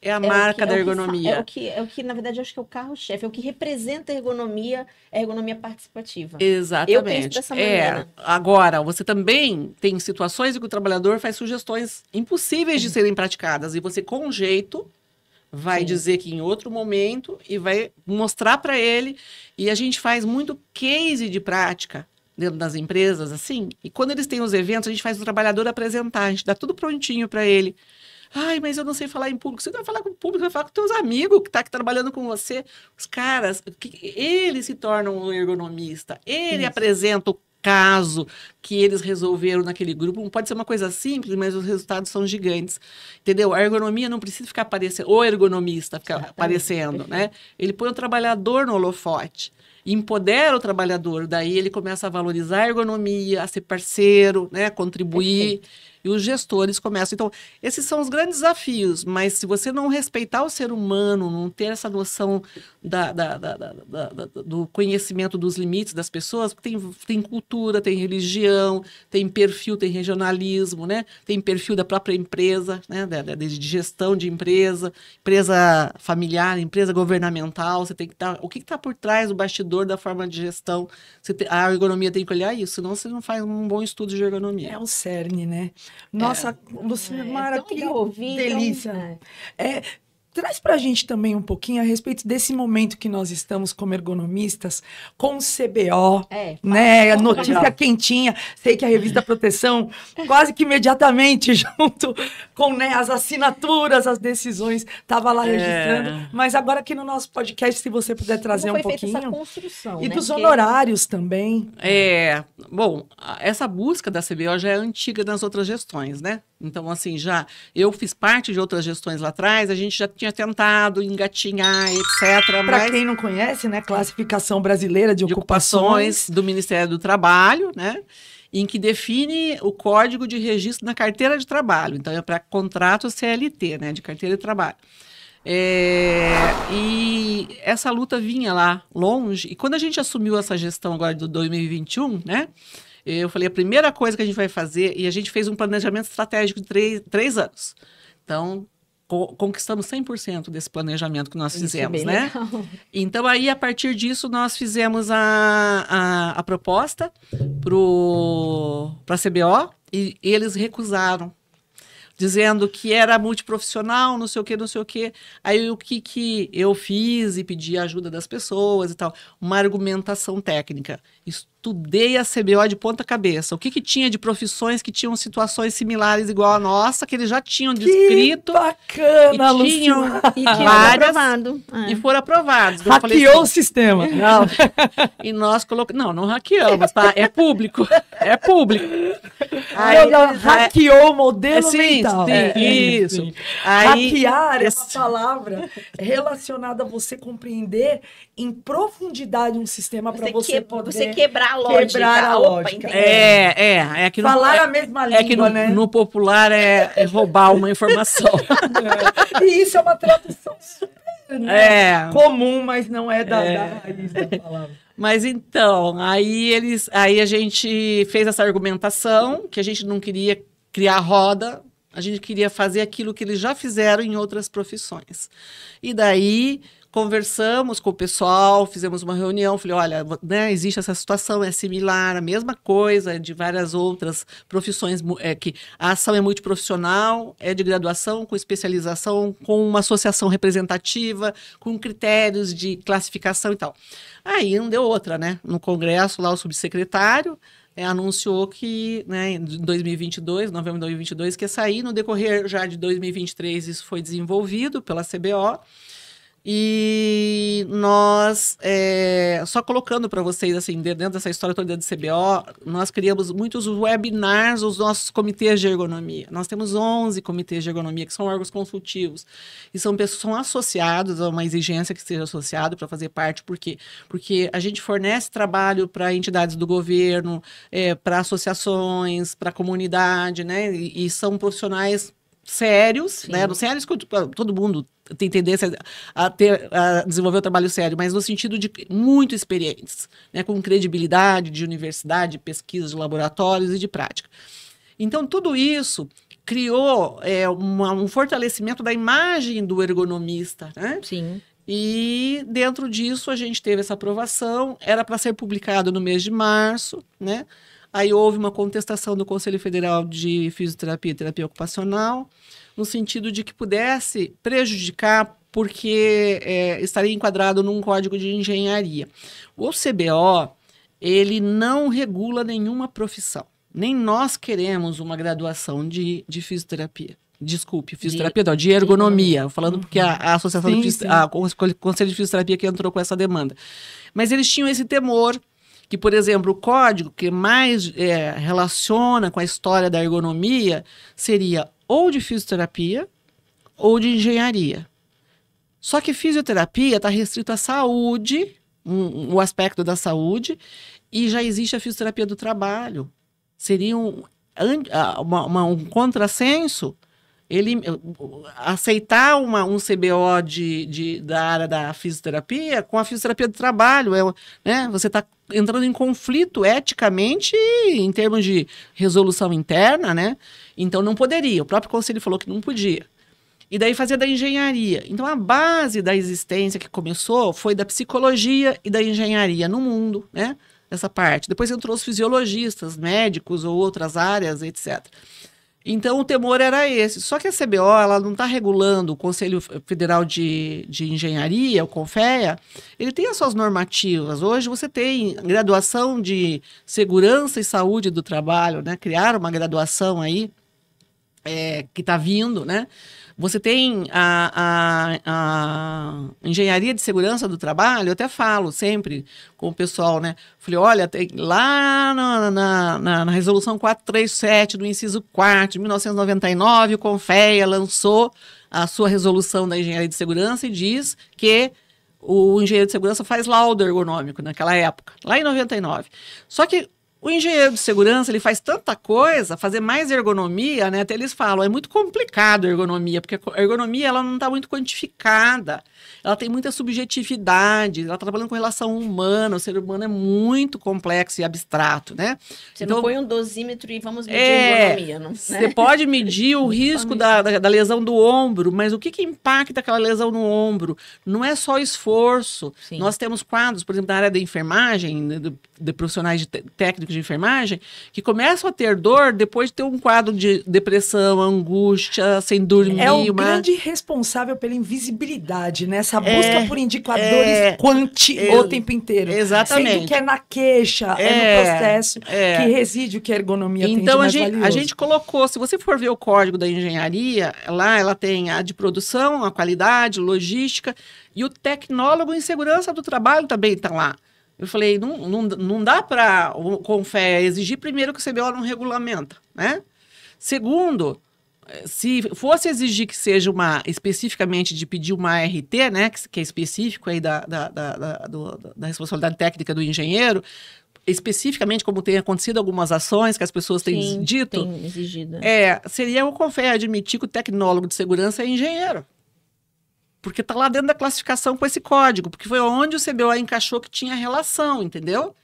é a é marca é que, da ergonomia. É o, que, é o que, na verdade, acho que é o carro-chefe, é o que representa a ergonomia, é a ergonomia participativa. Exatamente. Eu penso dessa é. maneira. É, agora, você também tem situações em que o trabalhador faz sugestões impossíveis de serem praticadas, e você, com jeito, vai Sim. dizer que em outro momento e vai mostrar para ele. E a gente faz muito case de prática dentro das empresas, assim. E quando eles têm os eventos, a gente faz o trabalhador apresentar, a gente dá tudo prontinho para ele. Ai, mas eu não sei falar em público. Você não vai falar com o público, vai falar com teus amigos que tá aqui trabalhando com você. Os caras, que, ele se torna um ergonomista, ele Isso. apresenta o caso que eles resolveram naquele grupo. Não pode ser uma coisa simples, mas os resultados são gigantes. Entendeu? A ergonomia não precisa ficar aparecendo, o ergonomista ficar Exatamente. aparecendo, né? Ele põe o trabalhador no holofote empodera o trabalhador, daí ele começa a valorizar a ergonomia, a ser parceiro, né, contribuir. Perfeito e os gestores começam. Então, esses são os grandes desafios, mas se você não respeitar o ser humano, não ter essa noção da, da, da, do conhecimento dos limites das pessoas, porque tem, tem cultura, tem religião, tem perfil, tem regionalismo, né? tem perfil da própria empresa, né? de, de gestão de empresa, empresa familiar, empresa governamental, você tem que estar. Tá, o que está por trás do bastidor da forma de gestão? Tem, a ergonomia tem que olhar isso, senão você não faz um bom estudo de ergonomia. É o cerne, né? Nossa, é. Lucimara, é, que delícia. Né? É, Traz para a gente também um pouquinho a respeito desse momento que nós estamos como ergonomistas, com o CBO, é, né? Notícia legal. quentinha. Sei que a revista Proteção, quase que imediatamente, junto com né, as assinaturas, as decisões, estava lá é. registrando. Mas agora aqui no nosso podcast, se você puder trazer Como um foi pouquinho. Feita essa construção, e né? dos honorários também. É, bom, essa busca da CBO já é antiga nas outras gestões, né? Então, assim, já eu fiz parte de outras gestões lá atrás, a gente já tinha tentado engatinhar, etc. Para mas... quem não conhece, né, classificação brasileira de, de ocupações. ocupações do Ministério do Trabalho, né? Em que define o código de registro na carteira de trabalho. Então, é para contrato CLT, né? De carteira de trabalho. É, e essa luta vinha lá longe. E quando a gente assumiu essa gestão agora do 2021, né? Eu falei, a primeira coisa que a gente vai fazer, e a gente fez um planejamento estratégico de três, três anos. Então, co conquistamos 100% desse planejamento que nós é fizemos, né? Legal. Então, aí, a partir disso, nós fizemos a, a, a proposta para a CBO e eles recusaram dizendo que era multiprofissional, não sei o que, não sei o que. Aí o que, que eu fiz e pedi a ajuda das pessoas e tal, uma argumentação técnica. Estudei a CBO de ponta cabeça. O que, que tinha de profissões que tinham situações similares igual a nossa, que eles já tinham descrito. Que bacana, e tinham E é. E foram aprovados. Eu Hackeou assim, o sistema. Não. e nós colocamos... Não, não hackeamos, tá? É público. É público. Aí, Ela hackeou o modelo é, sim, mental. Sim, é, isso. Sim. Aí, Hackear é uma palavra relacionada a você compreender em profundidade um sistema para você, você que, poder... Você é. quebrar a lógica. Quebrar a lógica. Opa, é, é, é que falar é, a mesma língua, é que no, né? no popular é, é, roubar uma informação. E isso é uma tradução super né? é. comum, mas não é da, é. da raiz da palavra. Mas então, aí eles, aí a gente fez essa argumentação que a gente não queria criar roda, a gente queria fazer aquilo que eles já fizeram em outras profissões. E daí Conversamos com o pessoal, fizemos uma reunião, falei, olha, né, existe essa situação, é similar, a mesma coisa de várias outras profissões, é que a ação é multiprofissional, é de graduação, com especialização, com uma associação representativa, com critérios de classificação e tal. Aí não deu outra, né? No congresso, lá o subsecretário é, anunciou que, né, em 2022, novembro de 2022, que ia sair. No decorrer já de 2023, isso foi desenvolvido pela CBO. E nós, é, só colocando para vocês, assim, dentro dessa história toda de CBO, nós criamos muitos webinars os nossos comitês de ergonomia. Nós temos 11 comitês de ergonomia, que são órgãos consultivos. E são pessoas são associados a uma exigência que seja associado para fazer parte. Por quê? Porque a gente fornece trabalho para entidades do governo, é, para associações, para a comunidade, né? E, e são profissionais sérios, né? Sim. né? Sérios que todo mundo tem tendência a, ter, a desenvolver o trabalho sério, mas no sentido de muito experientes, né, com credibilidade de universidade, pesquisa, de laboratórios e de prática. Então, tudo isso criou é, uma, um fortalecimento da imagem do ergonomista, né? Sim. E dentro disso a gente teve essa aprovação, era para ser publicado no mês de março, né? Aí houve uma contestação do Conselho Federal de Fisioterapia e Terapia Ocupacional no sentido de que pudesse prejudicar porque é, estaria enquadrado num código de engenharia. O CBO, ele não regula nenhuma profissão. Nem nós queremos uma graduação de, de fisioterapia. Desculpe, fisioterapia, de, não, de ergonomia. De... Falando porque a, a uhum. associação, sim, de, a, o Conselho de Fisioterapia que entrou com essa demanda. Mas eles tinham esse temor que, por exemplo, o código que mais é, relaciona com a história da ergonomia seria ou de fisioterapia ou de engenharia. Só que fisioterapia está restrita à saúde, um, um, aspecto da saúde, e já existe a fisioterapia do trabalho. Seria um, uma, uma, um contrassenso ele aceitar uma, um CBO de, de, da área da fisioterapia com a fisioterapia do trabalho. É, né? Você está entrando em conflito eticamente em termos de resolução interna, né? Então não poderia, o próprio conselho falou que não podia. E daí fazia da engenharia. Então a base da existência que começou foi da psicologia e da engenharia no mundo, né? Essa parte. Depois entrou os fisiologistas, médicos ou outras áreas, etc. Então o temor era esse. Só que a CBO ela não está regulando o Conselho Federal de, de Engenharia, o CONFEA, ele tem as suas normativas. Hoje você tem graduação de segurança e saúde do trabalho, né? criar uma graduação aí é, que está vindo, né? Você tem a, a, a, engenharia de segurança do trabalho, eu até falo sempre com o pessoal, né? Falei, olha, tem, lá na, na, na, na resolução 437 do inciso 4 de 1999, o Confeia lançou a sua resolução da engenharia de segurança e diz que o engenheiro de segurança faz laudo ergonômico naquela época, lá em 99. Só que o engenheiro de segurança, ele faz tanta coisa, fazer mais ergonomia, né? Até eles falam, é muito complicado a ergonomia, porque a ergonomia, ela não está muito quantificada. Ela tem muita subjetividade, ela está trabalhando com relação humana, o ser humano é muito complexo e abstrato, né? Você então, não põe um dosímetro e vamos medir é, a ergonomia, não? É? Você pode medir o risco da, da, da, lesão do ombro, mas o que que impacta aquela lesão no ombro? Não é só esforço. Sim. Nós temos quadros, por exemplo, na área da enfermagem, né, de, de profissionais de técnicos de enfermagem que começam a ter dor depois de ter um quadro de depressão, angústia, sem dormir. É o uma... grande responsável pela invisibilidade, né? Essa é, busca é, por indicadores é, quanti é, o tempo inteiro. Exatamente. Sendo que é na queixa, é, é no processo é. que reside o que a ergonomia então, tem Então, a gente, a gente colocou, se você for ver o código da engenharia, lá ela tem a de produção, a qualidade, logística, e o tecnólogo em segurança do trabalho também está lá. Eu falei, não, não, não dá para, com fé, exigir primeiro que o CBO não regulamenta, né? Segundo, se fosse exigir que seja uma, especificamente de pedir uma RT, né, que, que é específico aí da, da, da, da, do, da responsabilidade técnica do engenheiro, especificamente como tem acontecido algumas ações que as pessoas têm Sim, dito. Tem exigido. É, seria o Confe admitir que o tecnólogo de segurança é engenheiro. Porque tá lá dentro da classificação com esse código, porque foi onde o CBO encaixou que tinha relação, entendeu?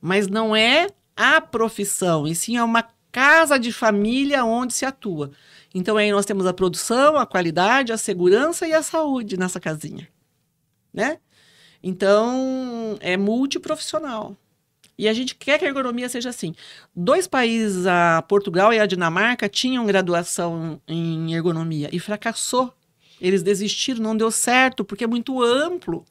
Mas não é a profissão, e sim é uma casa de família onde se atua. Então aí nós temos a produção, a qualidade, a segurança e a saúde nessa casinha, né? Então é multiprofissional. E a gente quer que a ergonomia seja assim. Dois países, a Portugal e a Dinamarca, tinham graduação em ergonomia e fracassou eles desistiram, não deu certo, porque é muito amplo.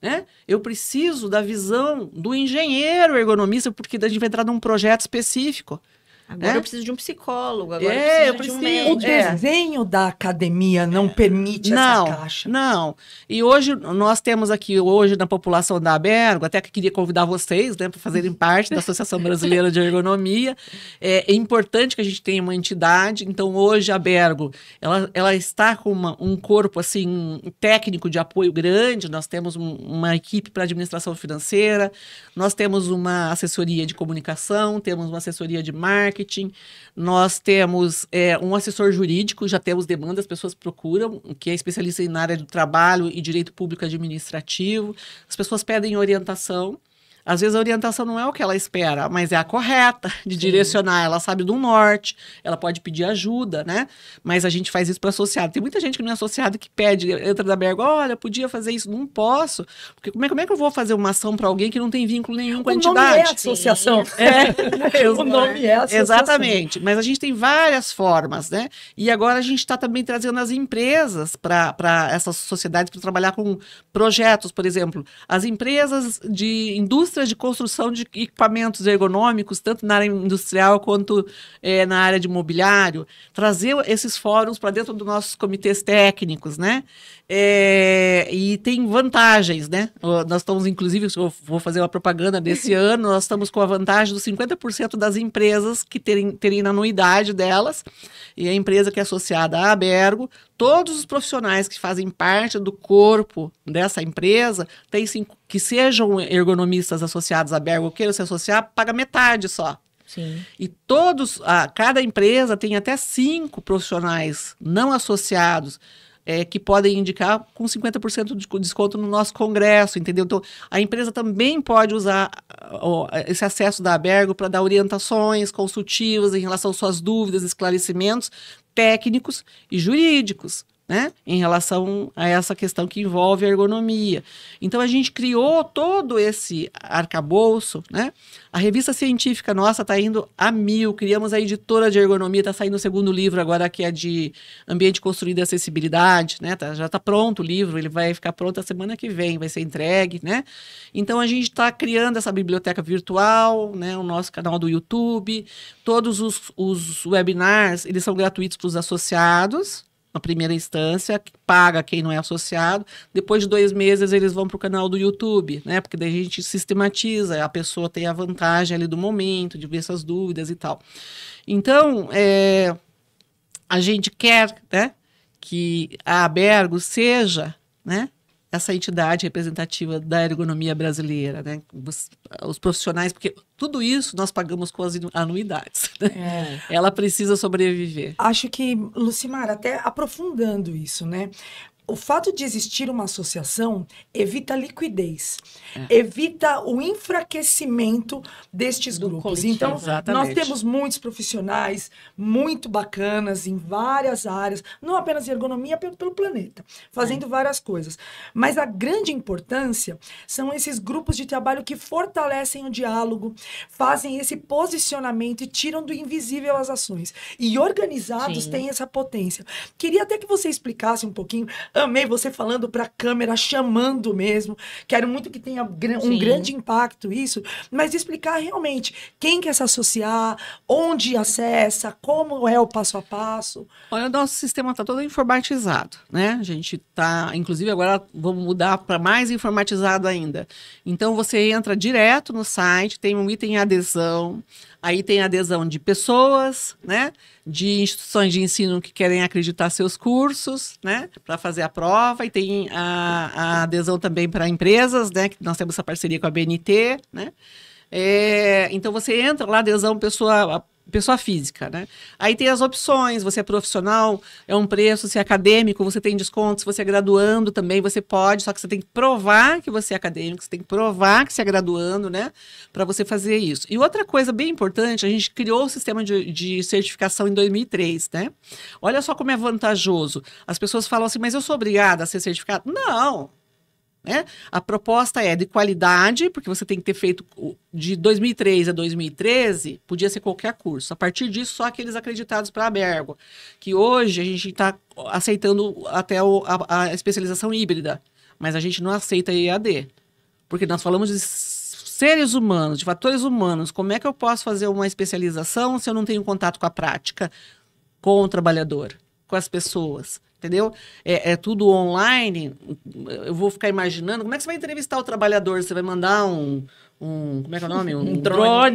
Né? Eu preciso da visão do engenheiro ergonomista, porque a gente vai entrar num projeto específico. Agora é? eu preciso de um psicólogo, agora é, eu preciso, eu preciso de um médico. O é. desenho é. da academia não permite não, essa caixa. Não, e hoje nós temos aqui, hoje na população da Abergo, até que queria convidar vocês né, para fazerem parte da Associação Brasileira de Ergonomia. É, é, importante que a gente tenha uma entidade, então hoje a Abergo, ela, ela está com uma, um corpo assim técnico de apoio grande, nós temos um, uma equipe para administração financeira, nós temos uma assessoria de comunicação, temos uma assessoria de marketing, marketing, nós temos é, um assessor jurídico, já temos demanda, as pessoas procuram, que é especialista na área do trabalho e direito público administrativo, as pessoas pedem orientação. Às vezes a orientação não é o que ela espera, mas é a correta de Sim. direcionar. Ela sabe do norte, ela pode pedir ajuda, né? Mas a gente faz isso para associado. Tem muita gente que não é associado que pede, entra da berga, olha, podia fazer isso, não posso. Porque como é, como é que eu vou fazer uma ação para alguém que não tem vínculo nenhum com a entidade? Nome é associação. É. é. o nome é associação. Exatamente. Mas a gente tem várias formas, né? E agora a gente está também trazendo as empresas para essas sociedades para trabalhar com projetos, por exemplo. As empresas de indústria de construção de equipamentos ergonômicos, tanto na área industrial quanto é, na área de mobiliário, trazer esses fóruns para dentro dos nossos comitês técnicos, né? É, e tem vantagens, né? Nós estamos, inclusive, eu vou fazer uma propaganda desse ano, nós estamos com a vantagem dos 50% das empresas que terem, terem na anuidade delas, e a empresa que é associada à Abergo, todos os profissionais que fazem parte do corpo dessa empresa, tem que sejam ergonomistas associados à Abergo queiram se associar, paga metade só. Sim. E todos, a, cada empresa tem até cinco profissionais não associados é, que podem indicar com 50% de desconto no nosso congresso, entendeu? Então, a empresa também pode usar ó, esse acesso da Abergo para dar orientações consultivas em relação às suas dúvidas, esclarecimentos técnicos e jurídicos né? Em relação a essa questão que envolve a ergonomia. Então a gente criou todo esse arcabouço, né? A revista científica nossa está indo a mil, criamos a editora de ergonomia, está saindo o segundo livro agora que é de ambiente construído e acessibilidade, né? Tá, já está pronto o livro, ele vai ficar pronto a semana que vem, vai ser entregue, né? Então a gente está criando essa biblioteca virtual, né? O nosso canal do YouTube, todos os, os webinars, eles são gratuitos para os associados, na primeira instância, que paga quem não é associado. Depois de dois meses, eles vão para o canal do YouTube, né? Porque daí a gente sistematiza, a pessoa tem a vantagem ali do momento, de ver essas dúvidas e tal. Então, é, a gente quer né, que a Abergo seja né, essa entidade representativa da ergonomia brasileira, né? Os, os profissionais, porque tudo isso nós pagamos com as anuidades. Né? É. Ela precisa sobreviver. Acho que, Lucimar, até aprofundando isso, né? o fato de existir uma associação evita liquidez, é. evita o enfraquecimento destes Do grupos. Coletivo. Então, Exatamente. nós temos muitos profissionais muito bacanas em várias áreas, não apenas em ergonomia, pelo, pelo planeta, fazendo é. várias coisas. Mas a grande importância são esses grupos de trabalho que fortalecem o diálogo, fazem esse posicionamento e tiram do invisível as ações. E organizados Sim. têm essa potência. Queria até que você explicasse um pouquinho Amei você falando para a câmera, chamando mesmo. Quero muito que tenha um Sim. grande impacto isso, mas explicar realmente quem quer se associar, onde acessa, como é o passo a passo. Olha, o nosso sistema está todo informatizado, né? A gente tá, inclusive agora vamos mudar para mais informatizado ainda. Então você entra direto no site, tem um item adesão. Aí tem adesão de pessoas, né? De instituições de ensino que querem acreditar seus cursos, né? Para fazer a prova. E tem a, a adesão também para empresas, né? Que nós temos essa parceria com a BNT, né? É, então você entra lá, adesão pessoa pessoa física, né? Aí tem as opções, você é profissional, é um preço, se é acadêmico, você tem desconto, se você é graduando também, você pode, só que você tem que provar que você é acadêmico, você tem que provar que você é graduando, né? Para você fazer isso. E outra coisa bem importante, a gente criou o sistema de, de, certificação em 2003, né? Olha só como é vantajoso. As pessoas falam assim, mas eu sou obrigada a ser certificado? Não, né? A proposta é de qualidade, porque você tem que ter feito de 2003 a 2013, podia ser qualquer curso. A partir disso, só aqueles acreditados para abergo, que hoje a gente está aceitando até o, a, a, especialização híbrida, mas a gente não aceita EAD, porque nós falamos de seres humanos, de fatores humanos. Como é que eu posso fazer uma especialização se eu não tenho contato com a prática, com o trabalhador, com as pessoas? entendeu? É, é, tudo online. Eu vou ficar imaginando como é que você vai entrevistar o trabalhador. Você vai mandar um, um como é que é o nome? Um, um drone.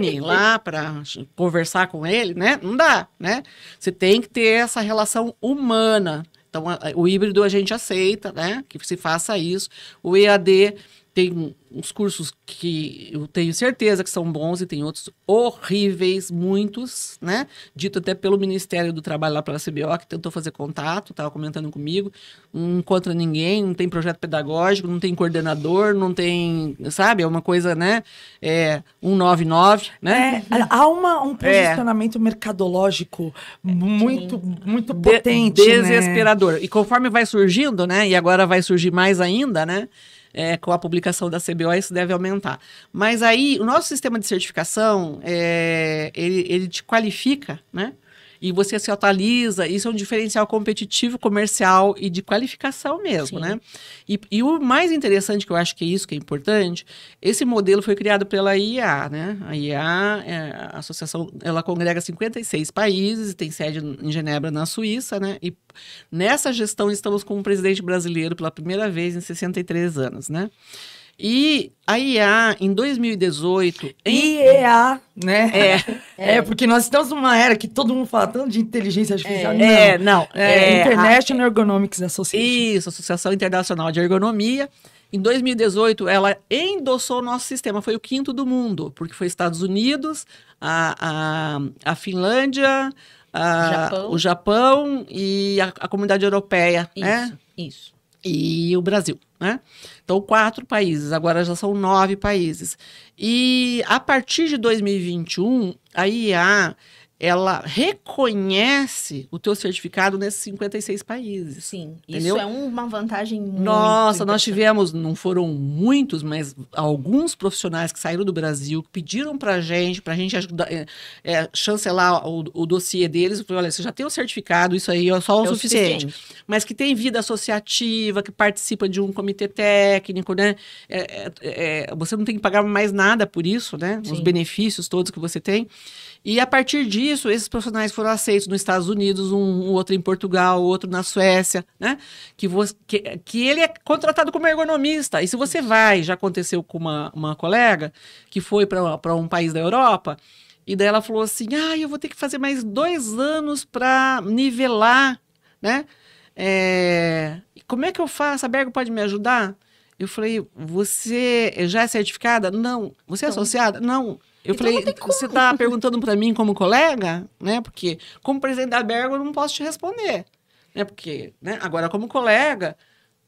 drone lá para conversar com ele, né? Não dá, né? Você tem que ter essa relação humana. Então, o híbrido a gente aceita, né? Que se faça isso. O EAD tem uns cursos que eu tenho certeza que são bons e tem outros horríveis, muitos, né? Dito até pelo Ministério do Trabalho lá pela CBO, que tentou fazer contato, estava comentando comigo, não encontra ninguém, não tem projeto pedagógico, não tem coordenador, não tem, sabe? É uma coisa, né? É, 199, né? É, há uma, um é. posicionamento é. mercadológico muito, muito potente, De né? Desesperador. Né? E conforme vai surgindo, né? E agora vai surgir mais ainda, né? é, com a publicação da CBO, isso deve aumentar. Mas aí, o nosso sistema de certificação, é, ele, ele te qualifica, né? e você se atualiza. Isso é um diferencial competitivo, comercial e de qualificação mesmo, Sim. né? E, e, o mais interessante que eu acho que é isso que é importante, esse modelo foi criado pela IA, né? A IA, é, a associação, ela congrega 56 países, tem sede em Genebra, na Suíça, né? E nessa gestão estamos com um presidente brasileiro pela primeira vez em 63 anos, né? E a IA, em 2018. Em... IEA, né? É. é, porque nós estamos numa era que todo mundo fala tanto de inteligência artificial. É, é não. É, não. É, International a... Ergonomics Association. Isso, Associação Internacional de Ergonomia. Em 2018, ela endossou o nosso sistema, foi o quinto do mundo, porque foi Estados Unidos, a, a, a Finlândia, a, Japão. o Japão e a, a comunidade europeia. Isso, né? isso e o Brasil, né? Então, quatro países, agora já são nove países. E a partir de 2021, a IA ela reconhece o teu certificado nesses 56 países. Sim, entendeu? isso é uma vantagem muito Nossa, nós tivemos, não foram muitos, mas alguns profissionais que saíram do Brasil, que pediram para gente, pra gente ajudar, é, é, chancelar o, o dossiê deles, eu falei, olha, você já tem o certificado, isso aí é só o, é suficiente. o suficiente. Mas que tem vida associativa, que participa de um comitê técnico, né? É, é, é, você não tem que pagar mais nada por isso, né? Sim. Os benefícios todos que você tem. E a partir disso, esses profissionais foram aceitos nos Estados Unidos, um, um outro em Portugal, outro na Suécia, né? Que, você, que, que, ele é contratado como ergonomista. E se você vai, já aconteceu com uma, uma colega que foi para um país da Europa, e daí ela falou assim: ah, eu vou ter que fazer mais dois anos para nivelar, né? É, como é que eu faço? A Bergo pode me ajudar? Eu falei: você é já é certificada? Não. Você é então... associada? Não. Eu então falei, você está perguntando para mim como colega, né? Porque como presidente da Bergo eu não posso te responder, né? Porque, né? Agora como colega,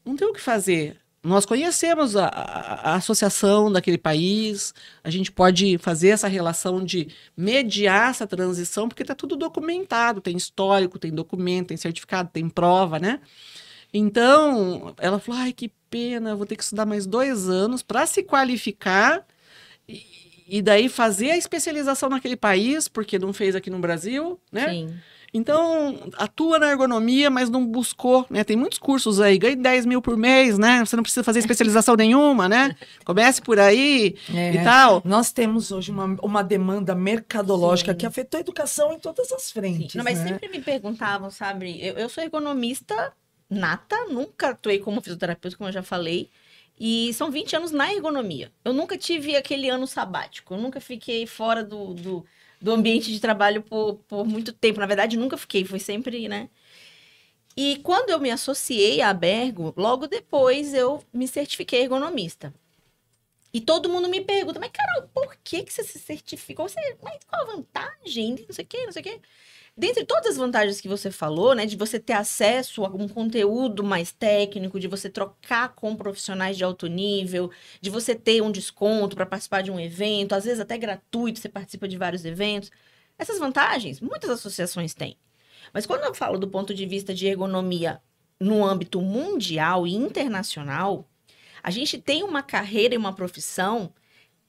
não tem o que fazer. Nós conhecemos a, a, a associação daquele país, a gente pode fazer essa relação de mediar essa transição, porque está tudo documentado, tem histórico, tem documento, tem certificado, tem prova, né? Então, ela falou, ai, que pena, vou ter que estudar mais dois anos para se qualificar e daí fazer a especialização naquele país, porque não fez aqui no Brasil, né? Sim. Então, atua na ergonomia, mas não buscou, né? Tem muitos cursos aí, ganhe 10 mil por mês, né? Você não precisa fazer especialização nenhuma, né? Comece por aí é, e tal. Nós temos hoje uma, uma demanda mercadológica Sim. que afetou a educação em todas as frentes. Não, mas né? sempre me perguntavam, sabe? Eu, eu sou ergonomista nata, nunca atuei como fisioterapeuta, como eu já falei. E são 20 anos na ergonomia. Eu nunca tive aquele ano sabático. Eu nunca fiquei fora do, do, do ambiente de trabalho por, por muito tempo. Na verdade, nunca fiquei. Foi sempre, né? E quando eu me associei à Bergo, logo depois eu me certifiquei ergonomista. E todo mundo me pergunta, mas Carol, por que, que você se certificou? Você, mas qual a vantagem? Não sei o quê, não sei o quê dentre todas as vantagens que você falou, né, de você ter acesso a um conteúdo mais técnico, de você trocar com profissionais de alto nível, de você ter um desconto para participar de um evento, às vezes até gratuito, você participa de vários eventos. Essas vantagens, muitas associações têm. Mas quando eu falo do ponto de vista de ergonomia no âmbito mundial e internacional, a gente tem uma carreira e uma profissão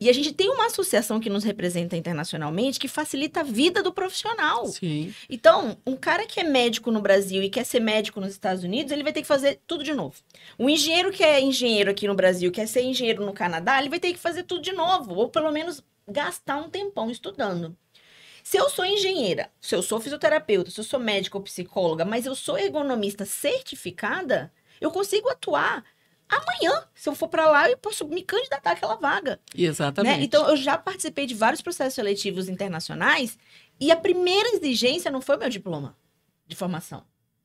e a gente tem uma associação que nos representa internacionalmente que facilita a vida do profissional. Sim. Então, um cara que é médico no Brasil e quer ser médico nos Estados Unidos, ele vai ter que fazer tudo de novo. Um engenheiro que é engenheiro aqui no Brasil, quer ser engenheiro no Canadá, ele vai ter que fazer tudo de novo, ou pelo menos gastar um tempão estudando. Se eu sou engenheira, se eu sou fisioterapeuta, se eu sou médica ou psicóloga, mas eu sou ergonomista certificada, eu consigo atuar amanhã, se eu for para lá, eu posso me candidatar àquela vaga. Né? Exatamente. Né? Então, eu já participei de vários processos seletivos internacionais e a primeira exigência não foi o meu diploma de formação,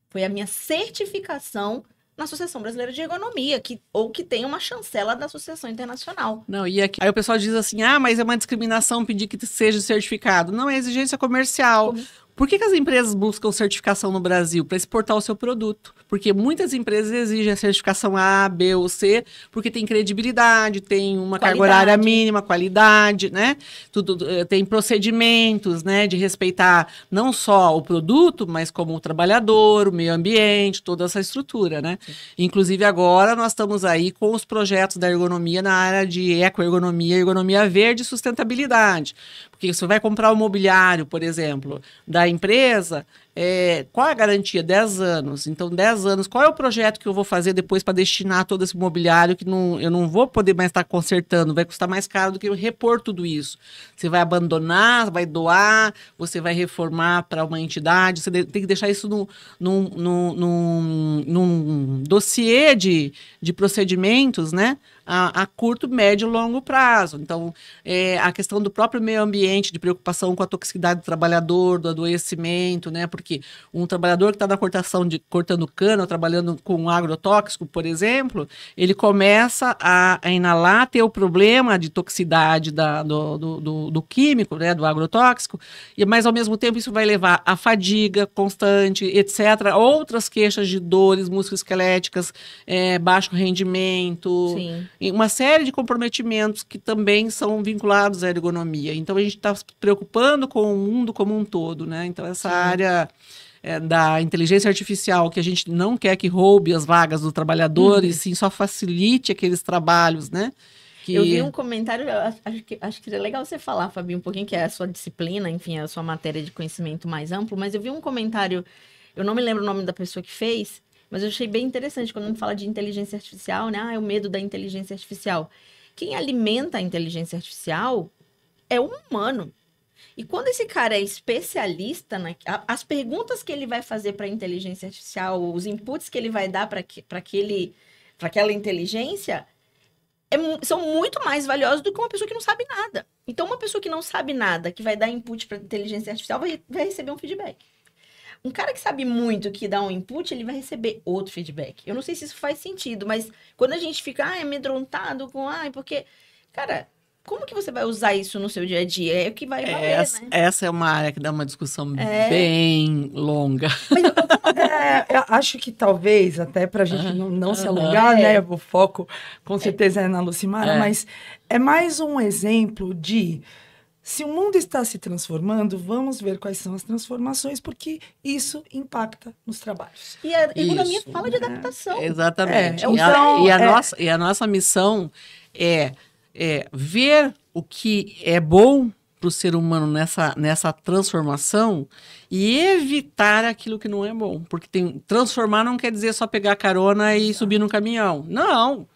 foi a minha certificação na Associação Brasileira de Ergonomia, que, ou que tem uma chancela da Associação Internacional. Não, e aqui, aí o pessoal diz assim: ah, mas é uma discriminação pedir que seja certificado. Não, é exigência comercial. Como? Por que, que as empresas buscam certificação no Brasil? Para exportar o seu produto. Porque muitas empresas exigem a certificação A, B ou C, porque tem credibilidade, tem uma qualidade. carga horária mínima, qualidade, né? Tudo, eh, tem procedimentos, né? De respeitar não só o produto, mas como o trabalhador, o meio ambiente, toda essa estrutura, né? Sim. Inclusive agora nós estamos aí com os projetos da ergonomia na área de ecoergonomia, ergonomia verde e sustentabilidade. Porque você vai comprar o mobiliário, por exemplo, da empresa, é, qual é a garantia? 10 anos. Então, 10 anos, qual é o projeto que eu vou fazer depois para destinar todo esse mobiliário que não, eu não vou poder mais estar consertando? Vai custar mais caro do que eu repor tudo isso. Você vai abandonar, vai doar, você vai reformar para uma entidade, você tem que deixar isso num, no no no no dossiê de, de procedimentos, né? a, a curto, médio e longo prazo. Então, é, a questão do próprio meio ambiente, de preocupação com a toxicidade do trabalhador, do adoecimento, né? Porque um trabalhador que está na cortação de cortando cana, trabalhando com um agrotóxico, por exemplo, ele começa a, a inalar, ter o problema de toxicidade da, do, do, do, do químico, né? Do agrotóxico, e mas ao mesmo tempo isso vai levar a fadiga constante, etc., outras queixas de dores musculoesqueléticas, é, baixo rendimento, Sim uma série de comprometimentos que também são vinculados à ergonomia. Então a gente está se preocupando com o mundo como um todo, né? Então essa Sim. área é, da inteligência artificial que a gente não quer que roube as vagas do trabalhador uhum. e sim só facilite aqueles trabalhos, né? Que... Eu vi um comentário, acho que, acho que é legal você falar, Fabi, um pouquinho, que é a sua disciplina, enfim, a sua matéria de conhecimento mais amplo, mas eu vi um comentário, eu não me lembro o nome da pessoa que fez, mas eu achei bem interessante quando fala de inteligência artificial, né? Ah, é o medo da inteligência artificial. Quem alimenta a inteligência artificial é o humano. E quando esse cara é especialista, na, as perguntas que ele vai fazer para a inteligência artificial, os inputs que ele vai dar para aquele para aquela inteligência é, são muito mais valiosos do que uma pessoa que não sabe nada. Então, uma pessoa que não sabe nada, que vai dar input para a inteligência artificial, vai, vai receber um feedback. Um cara que sabe muito, que dá um input, ele vai receber outro feedback. Eu não sei se isso faz sentido, mas quando a gente fica, ah, é amedrontado com, ah, é porque. Cara, como que você vai usar isso no seu dia a dia? É o que vai valer, essa, né? essa é uma área que dá uma discussão é... bem longa. Mas eu, é, eu acho que talvez, até para a gente não, não se alongar, né, é. né? O foco com é. certeza é, na Lucimara, mas é mais um exemplo de se o mundo está se transformando, vamos ver quais são as transformações, porque isso impacta nos trabalhos. E a economia isso, fala de né? adaptação. É, exatamente. É, então, e, a, então, e, a é, nossa, e a nossa missão é, é ver o que é bom para o ser humano nessa, nessa transformação e evitar aquilo que não é bom. Porque tem, transformar não quer dizer só pegar carona e subir no caminhão. Não! Não!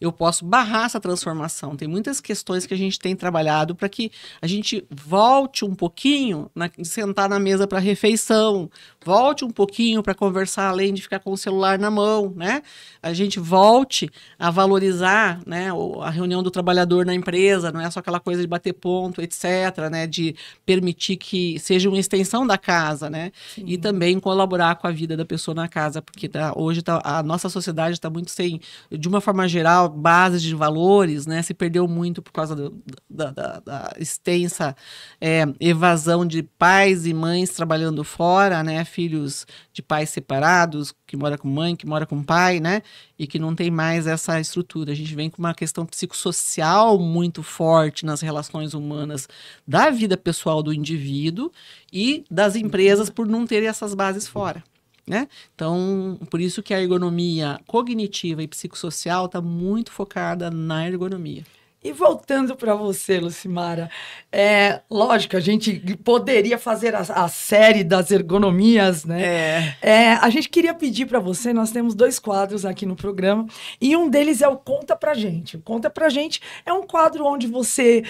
eu posso barrar essa transformação. Tem muitas questões que a gente tem trabalhado para que a gente volte um pouquinho na, sentar na mesa para refeição, volte um pouquinho para conversar além de ficar com o celular na mão, né? A gente volte a valorizar, né, a reunião do trabalhador na empresa, não é só aquela coisa de bater ponto, etc, né, de permitir que seja uma extensão da casa, né? Sim. E também colaborar com a vida da pessoa na casa, porque tá, hoje tá, a nossa sociedade está muito sem, de uma forma geral, base de valores, né, se perdeu muito por causa do, da, da, da, extensa é, evasão de pais e mães trabalhando fora, né, filhos de pais separados, que mora com mãe, que mora com pai, né, e que não tem mais essa estrutura. A gente vem com uma questão psicossocial muito forte nas relações humanas da vida pessoal do indivíduo e das empresas por não terem essas bases fora. Né? Então, por isso que a ergonomia cognitiva e psicossocial está muito focada na ergonomia. E voltando para você, Lucimara, é lógico, a gente poderia fazer a, a série das ergonomias, né? É. é a gente queria pedir para você, nós temos dois quadros aqui no programa, e um deles é o Conta Pra Gente. O Conta Pra Gente é um quadro onde você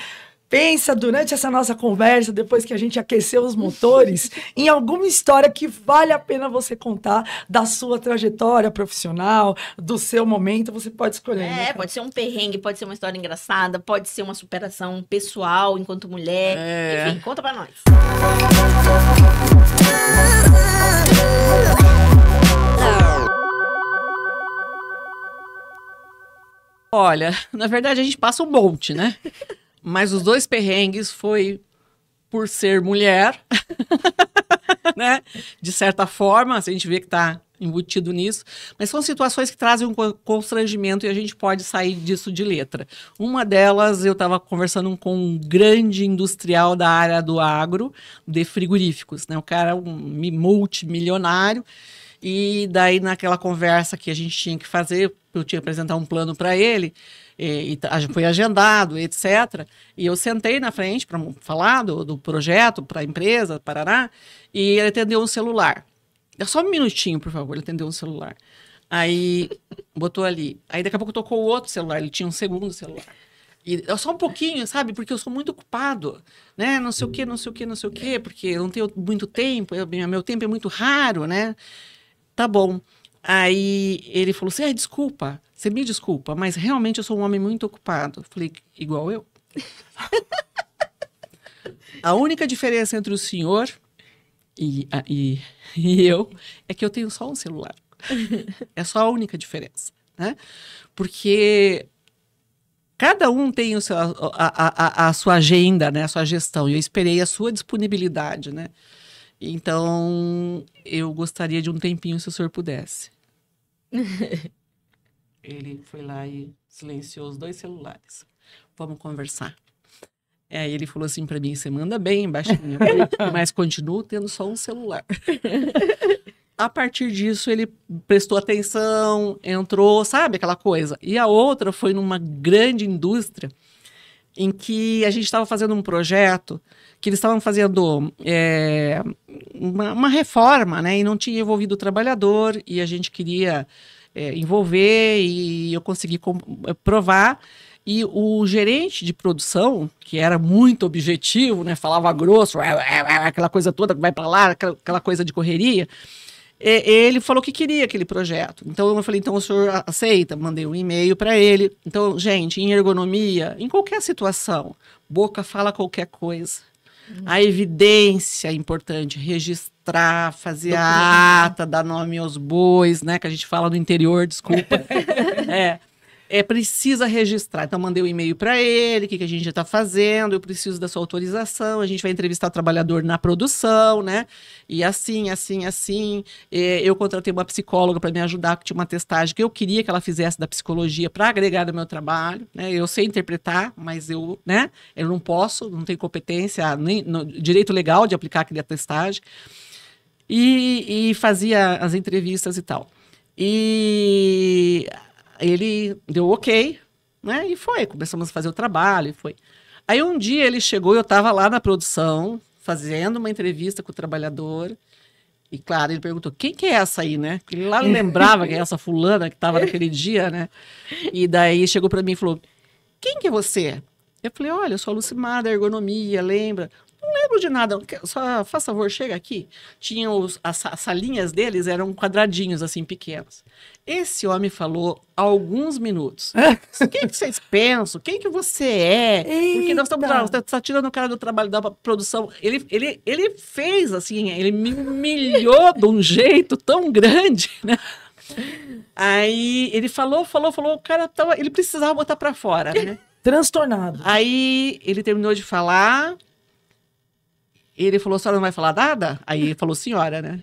Pensa durante essa nossa conversa, depois que a gente aqueceu os motores, em alguma história que vale a pena você contar da sua trajetória profissional, do seu momento, você pode escolher. Né, é, né, pode ser um perrengue, pode ser uma história engraçada, pode ser uma superação pessoal enquanto mulher. É. Enfim, conta pra nós. Olha, na verdade a gente passa um monte, né? Mas os dois perrengues foi por ser mulher, né? De certa forma, a gente vê que está embutido nisso, mas são situações que trazem um constrangimento e a gente pode sair disso de letra. Uma delas, eu estava conversando com um grande industrial da área do agro de frigoríficos, né? O cara é um multimilionário e daí naquela conversa que a gente tinha que fazer, eu tinha que apresentar um plano para ele, e, e tá, foi agendado, etc. E eu sentei na frente para falar do, do projeto para a empresa, Paraná, e ele atendeu um celular. É só um minutinho, por favor, ele atendeu um celular. Aí botou ali. Aí daqui a pouco tocou o outro celular, ele tinha um segundo celular. E é só um pouquinho, sabe? Porque eu sou muito ocupado, né? Não sei o que não sei o que não sei o que porque eu não tenho muito tempo, eu, meu tempo é muito raro, né? Tá bom. Aí ele falou assim: ah, desculpa, você me desculpa, mas realmente eu sou um homem muito ocupado. Falei, igual eu. a única diferença entre o senhor e, a, e, e eu é que eu tenho só um celular. é só a única diferença, né? Porque cada um tem o seu, a, a, a, sua agenda, né? A sua gestão. E eu esperei a sua disponibilidade, né? Então, eu gostaria de um tempinho, se o senhor pudesse. ele foi lá e silenciou os dois celulares. Vamos conversar. É, aí ele falou assim para mim: você manda bem, baixinho, né? mas continuo tendo só um celular. a partir disso ele prestou atenção, entrou, sabe aquela coisa. E a outra foi numa grande indústria em que a gente estava fazendo um projeto que eles estavam fazendo é, uma, uma, reforma, né? E não tinha envolvido o trabalhador e a gente queria é, envolver e eu consegui é, provar. E o gerente de produção, que era muito objetivo, né, falava grosso, é, é, aquela coisa toda que vai para lá, aquela coisa de correria, ele falou que queria aquele projeto. Então eu falei, então o senhor aceita? Mandei um e-mail para ele. Então, gente, em ergonomia, em qualquer situação, boca fala qualquer coisa. A evidência é importante, registrar cadastrar, fazer a ata, dar nome aos bois, né? Que a gente fala no interior, desculpa. é. É, precisa registrar. Então, mandei o um e-mail para ele, o que, que a gente está fazendo, eu preciso da sua autorização, a gente vai entrevistar o trabalhador na produção, né? E assim, assim, assim. É, eu contratei uma psicóloga para me ajudar, que tinha uma testagem que eu queria que ela fizesse da psicologia para agregar no meu trabalho, né? Eu sei interpretar, mas eu, né? Eu não posso, não tenho competência, nem direito legal de aplicar aquela testagem. E, e fazia as entrevistas e tal. E ele deu ok, né? E foi, começamos a fazer o trabalho e foi. Aí um dia ele chegou, eu estava lá na produção, fazendo uma entrevista com o trabalhador. E claro, ele perguntou: quem que é essa aí, né? ele lá lembrava que é essa fulana que estava naquele dia, né? E daí chegou para mim e falou: quem que é você? Eu falei: olha, eu sou a Lucimar da ergonomia, lembra? lembro de nada. Só, faz favor, chega aqui. tinham as, salinhas deles, eram quadradinhos, assim, pequenos. Esse homem falou alguns minutos. É. Quem que vocês pensam? Quem que você é? Porque nós estamos você tá, tá tirando o cara do trabalho da produção. Ele, ele, ele fez, assim, ele me humilhou de um jeito tão grande, né? Aí ele falou, falou, falou, o cara tava, ele precisava botar para fora, né? Transtornado. Aí ele terminou de falar, ele falou: senhora não vai falar nada? Aí ele falou: senhora, né?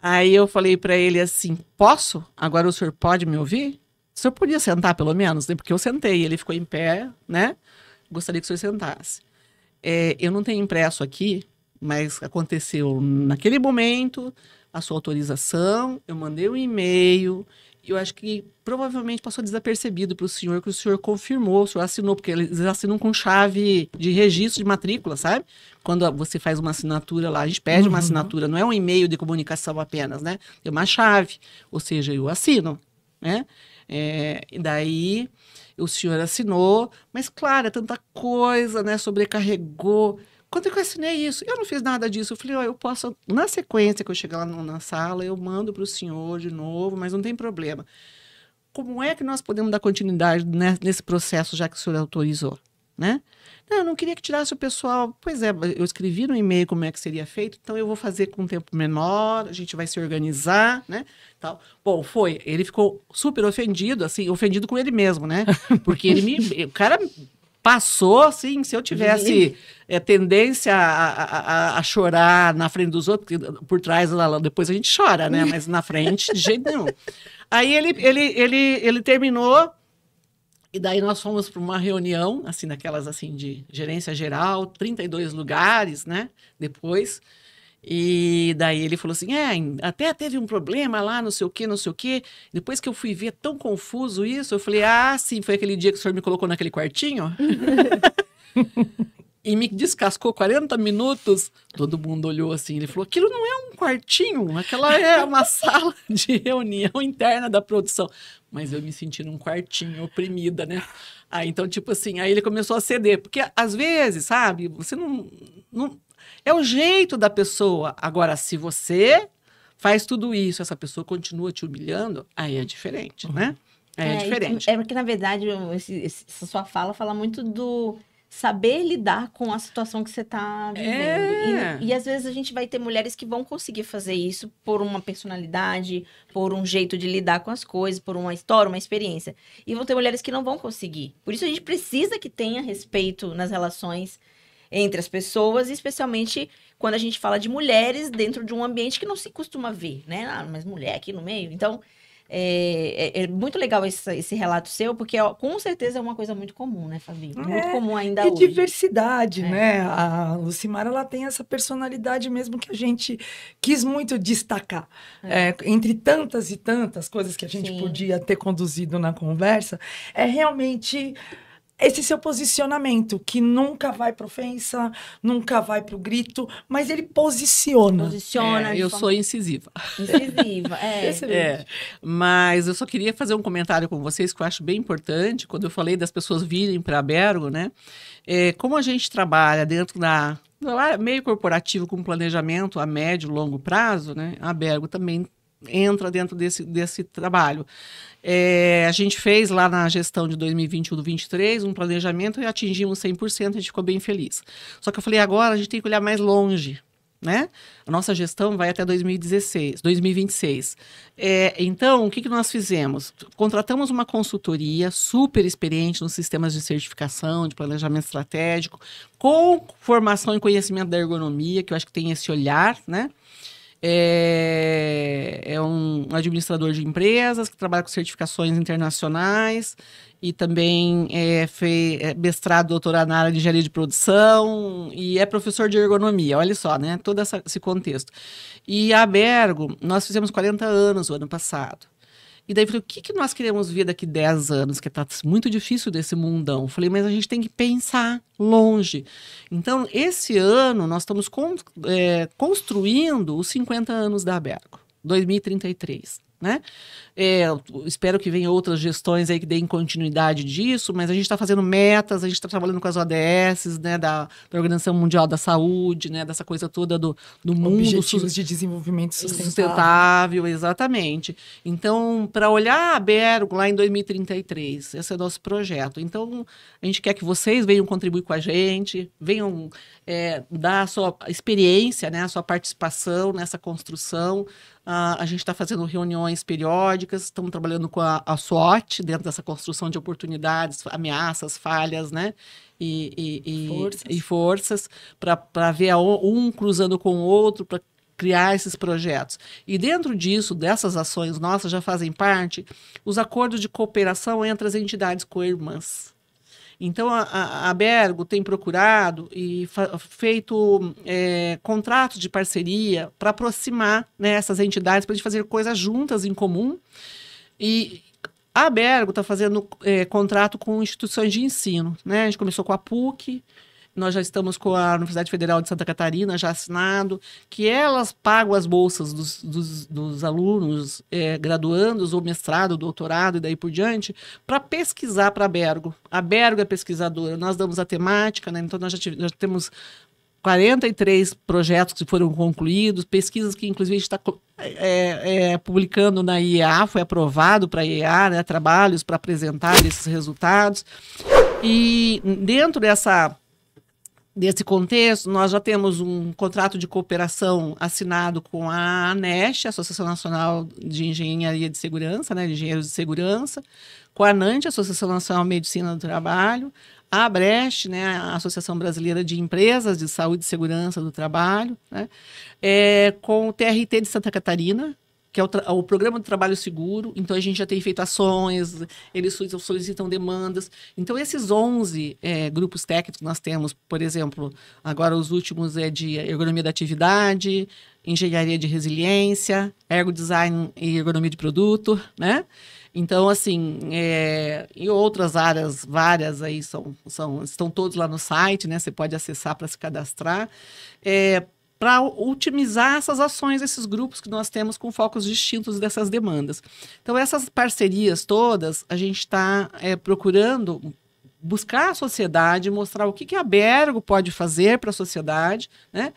Aí eu falei para ele assim: posso? Agora o senhor pode me ouvir? O senhor podia sentar pelo menos, né? Porque eu sentei, ele ficou em pé, né? Gostaria que o senhor sentasse. É, eu não tenho impresso aqui, mas aconteceu naquele momento a sua autorização, eu mandei um e-mail, eu acho que provavelmente passou desapercebido para o senhor, que o senhor confirmou, o senhor assinou, porque eles assinam com chave de registro de matrícula, sabe? Quando você faz uma assinatura lá, a gente pede uhum. uma assinatura, não é um e-mail de comunicação apenas, né? É uma chave, ou seja, eu assino, né? É, e daí o senhor assinou, mas claro, é tanta coisa, né? Sobrecarregou. Quando eu assinei isso, eu não fiz nada disso. Eu falei, ó, oh, eu posso, na sequência que eu chegar lá na sala, eu mando para o senhor de novo, mas não tem problema. Como é que nós podemos dar continuidade nesse processo, já que o senhor autorizou, né? Não, eu não queria que tirasse o pessoal. Pois é, eu escrevi no e-mail como é que seria feito, então eu vou fazer com um tempo menor, a gente vai se organizar, né? Tal. Bom, foi. Ele ficou super ofendido, assim, ofendido com ele mesmo, né? Porque ele me. O cara passou, assim, se eu tivesse é, tendência a, a, a, chorar na frente dos outros, por trás depois a gente chora, né? Mas na frente, de jeito nenhum. Aí ele, ele, ele, ele terminou, e daí nós fomos para uma reunião, assim, daquelas assim de gerência geral, 32 lugares, né? Depois. E daí ele falou assim: é, até teve um problema lá, não sei o que, não sei o que. Depois que eu fui ver é tão confuso isso, eu falei: ah, sim, foi aquele dia que o senhor me colocou naquele quartinho. e me descascou 40 minutos. Todo mundo olhou assim. Ele falou: aquilo não é um quartinho, aquela é uma sala de reunião interna da produção. Mas eu me senti num quartinho, oprimida, né? Aí então, tipo assim, aí ele começou a ceder. Porque às vezes, sabe, você não. não é o jeito da pessoa. Agora, se você faz tudo isso, essa pessoa continua te humilhando, aí é diferente, né? É, é, diferente. É porque, na verdade, esse, essa sua fala fala muito do saber lidar com a situação que você está vivendo. É. E, e, às vezes a gente vai ter mulheres que vão conseguir fazer isso por uma personalidade, por um jeito de lidar com as coisas, por uma história, uma experiência. E vão ter mulheres que não vão conseguir. Por isso a gente precisa que tenha respeito nas relações entre as pessoas, especialmente quando a gente fala de mulheres dentro de um ambiente que não se costuma ver, né? Ah, mas mulher aqui no meio. Então, é, é, é muito legal esse, esse, relato seu, porque ó, com certeza é uma coisa muito comum, né, Fabi? É. Muito é, comum ainda e hoje. E diversidade, é. né? A Lucimara, ela tem essa personalidade mesmo que a gente quis muito destacar. É. entre tantas e tantas coisas que a gente Sim. podia ter conduzido na conversa, é realmente esse seu posicionamento, que nunca vai para ofensa, nunca vai para o grito, mas ele posiciona. Posiciona. É, eu forma... sou incisiva. Incisiva, é. é. Mas eu só queria fazer um comentário com vocês que eu acho bem importante, quando eu falei das pessoas virem para Bergo, né? É, como a gente trabalha dentro da meio corporativo com planejamento a médio e longo prazo, né? A Bergo também entra dentro desse, desse trabalho. É, a gente fez lá na gestão de 2021-2023 um planejamento e atingimos 100%, a gente ficou bem feliz. Só que eu falei, agora a gente tem que olhar mais longe, né? A nossa gestão vai até 2016, 2026. É, então, o que, que nós fizemos? Contratamos uma consultoria super experiente nos sistemas de certificação, de planejamento estratégico, com formação e conhecimento da ergonomia, que eu acho que tem esse olhar, né? é, é um administrador de empresas que trabalha com certificações internacionais e também é, fez é, mestrado, doutorado na área de engenharia de produção e é professor de ergonomia. Olha só, né? Todo essa, esse contexto. E a Bergo, nós fizemos 40 anos o ano passado. E daí eu falei, o que, que nós queremos ver daqui 10 anos? Que está muito difícil desse mundão. Eu falei, mas a gente tem que pensar longe. Então, esse ano, nós estamos con é, construindo os 50 anos da Abergo, 2033. Né? É, espero que venham outras gestões aí que deem continuidade disso, mas a gente está fazendo metas, a gente está trabalhando com as ODS, né, da, da, Organização Mundial da Saúde, né, dessa coisa toda do, do mundo. Objetivos de desenvolvimento sustentável. Sustentável, exatamente. Então, para olhar a Bergo lá em 2033, esse é o nosso projeto. Então, a gente quer que vocês venham contribuir com a gente, venham é, dar a sua experiência, né, a sua participação nessa construção. Ah, a gente está fazendo reuniões periódicas, estamos trabalhando com a, a SWOT dentro dessa construção de oportunidades, ameaças, falhas, né? E, e, e forças, e forças para ver um cruzando com o outro, para criar esses projetos. E dentro disso, dessas ações nossas, já fazem parte os acordos de cooperação entre as entidades co-irmãs. Então, a, a Bergo tem procurado e feito é, contratos de parceria para aproximar né, essas entidades, para a gente fazer coisas juntas em comum. E a Bergo está fazendo é, contrato com instituições de ensino. Né? A gente começou com a PUC, nós já estamos com a Universidade Federal de Santa Catarina já assinado, que elas pagam as bolsas dos, dos, dos alunos é, graduandos, ou mestrado, doutorado e daí por diante, para pesquisar para a Bergo. A Bergo é pesquisadora, nós damos a temática, né? então nós já, tive, já temos 43 projetos que foram concluídos, pesquisas que, inclusive, a gente está é, é, é, publicando na IEA, foi aprovado para a IEA, né, trabalhos para apresentar esses resultados. E dentro dessa Nesse contexto, nós já temos um contrato de cooperação assinado com a ANESH, Associação Nacional de Engenharia de Segurança, né, de Engenheiros de Segurança, com a ANANT, Associação Nacional de Medicina do Trabalho, a ABREST, né, a Associação Brasileira de Empresas de Saúde e Segurança do Trabalho, né, é, com o TRT de Santa Catarina, que é o, o, programa do trabalho seguro. Então, a gente já tem feito ações, eles solicitam demandas. Então, esses 11 é, grupos técnicos nós temos, por exemplo, agora os últimos é de ergonomia da atividade, engenharia de resiliência, ergo design e ergonomia de produto, né? Então, assim, é, e outras áreas, várias aí, são, são, estão todos lá no site, né? Você pode acessar para se cadastrar. É, para otimizar essas ações, esses grupos que nós temos com focos distintos dessas demandas. Então, essas parcerias todas, a gente está é, procurando buscar a sociedade, mostrar o que, que a Bergo pode fazer para a sociedade, né?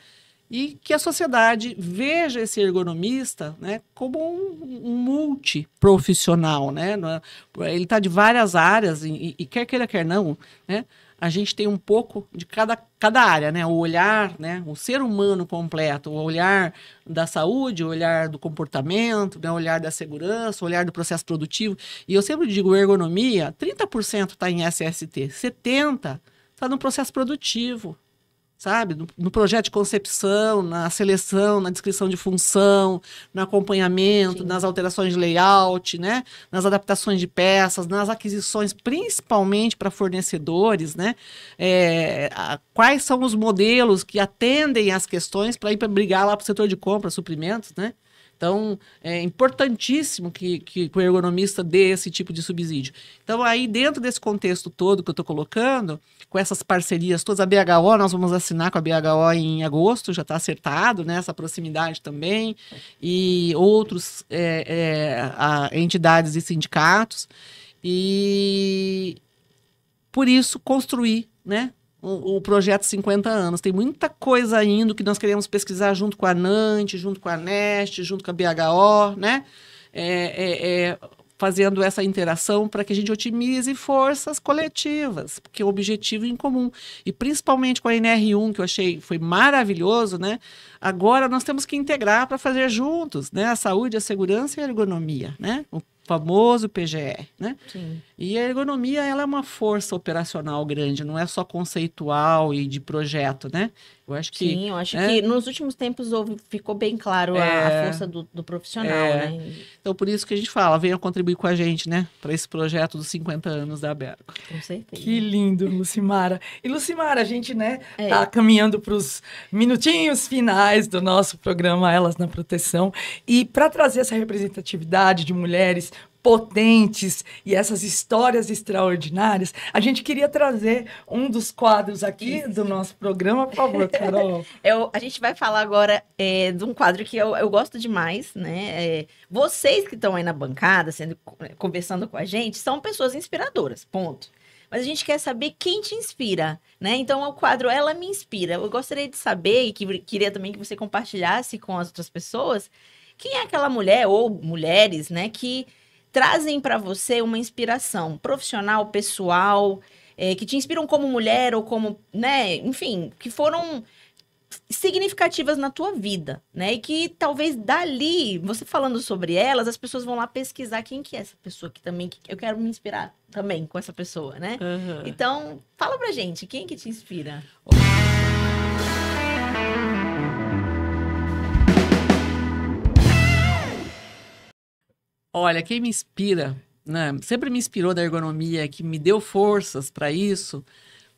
e que a sociedade veja esse ergonomista né, como um, um multiprofissional. Né? É? Ele está de várias áreas e, e, quer queira, quer não, né? a gente tem um pouco de cada, cada área, né? o olhar, né? o ser humano completo, o olhar da saúde, o olhar do comportamento, né? o olhar da segurança, o olhar do processo produtivo. E eu sempre digo ergonomia, 30% está em SST, 70% está no processo produtivo, sabe? No, no, projeto de concepção, na seleção, na descrição de função, no acompanhamento, Sim. nas alterações de layout, né? Nas adaptações de peças, nas aquisições, principalmente para fornecedores, né? É, a, quais são os modelos que atendem às questões para ir para brigar lá para o setor de compra, suprimentos, né? Então, é importantíssimo que, que, o ergonomista dê esse tipo de subsídio. Então, aí, dentro desse contexto todo que eu estou colocando, com essas parcerias todas, a BHO, nós vamos assinar com a BHO em agosto, já está acertado, né? Essa proximidade também, e outros é, é, a, entidades e sindicatos. E por isso construir, né? o, projeto 50 anos. Tem muita coisa ainda que nós queremos pesquisar junto com a NANT, junto com a NEST, junto com a BHO, né? É, é, é, fazendo essa interação para que a gente otimize forças coletivas, porque o objetivo é em comum. E principalmente com a NR1, que eu achei foi maravilhoso, né? Agora nós temos que integrar para fazer juntos, né? A saúde, a segurança e a ergonomia, né? O famoso PGR, né? Sim. E a ergonomia ela é uma força operacional grande, não é só conceitual e de projeto, né? Eu acho que sim, eu acho é... que nos últimos tempos ficou bem claro é... a, força do, do profissional, é... né? Então por isso que a gente fala, venha contribuir com a gente, né? Para esse projeto dos 50 anos da Berco. Com certeza. Que lindo, Lucimara. E Lucimara, a gente, né, é. tá caminhando para os minutinhos finais do nosso programa Elas na Proteção e para trazer essa representatividade de mulheres potentes e essas histórias extraordinárias, a gente queria trazer um dos quadros aqui Isso. do nosso programa, por favor, Carol. eu, a gente vai falar agora é, de um quadro que eu, eu gosto demais, né? É, vocês que estão aí na bancada, sendo, é, conversando com a gente, são pessoas inspiradoras, ponto. Mas a gente quer saber quem te inspira, né? Então, o quadro Ela Me Inspira. Eu gostaria de saber, e que, queria também que você compartilhasse com as outras pessoas, quem é aquela mulher ou mulheres, né, que trazem para você uma inspiração profissional, pessoal, é, que te inspiram como mulher ou como, né, enfim, que foram significativas na tua vida, né? E que talvez dali, você falando sobre elas, as pessoas vão lá pesquisar quem que é essa pessoa que também que eu quero me inspirar também com essa pessoa, né? Uhum. Então, fala pra gente, quem que te inspira? Olha, quem me inspira, né, sempre me inspirou da ergonomia, que me deu forças para isso,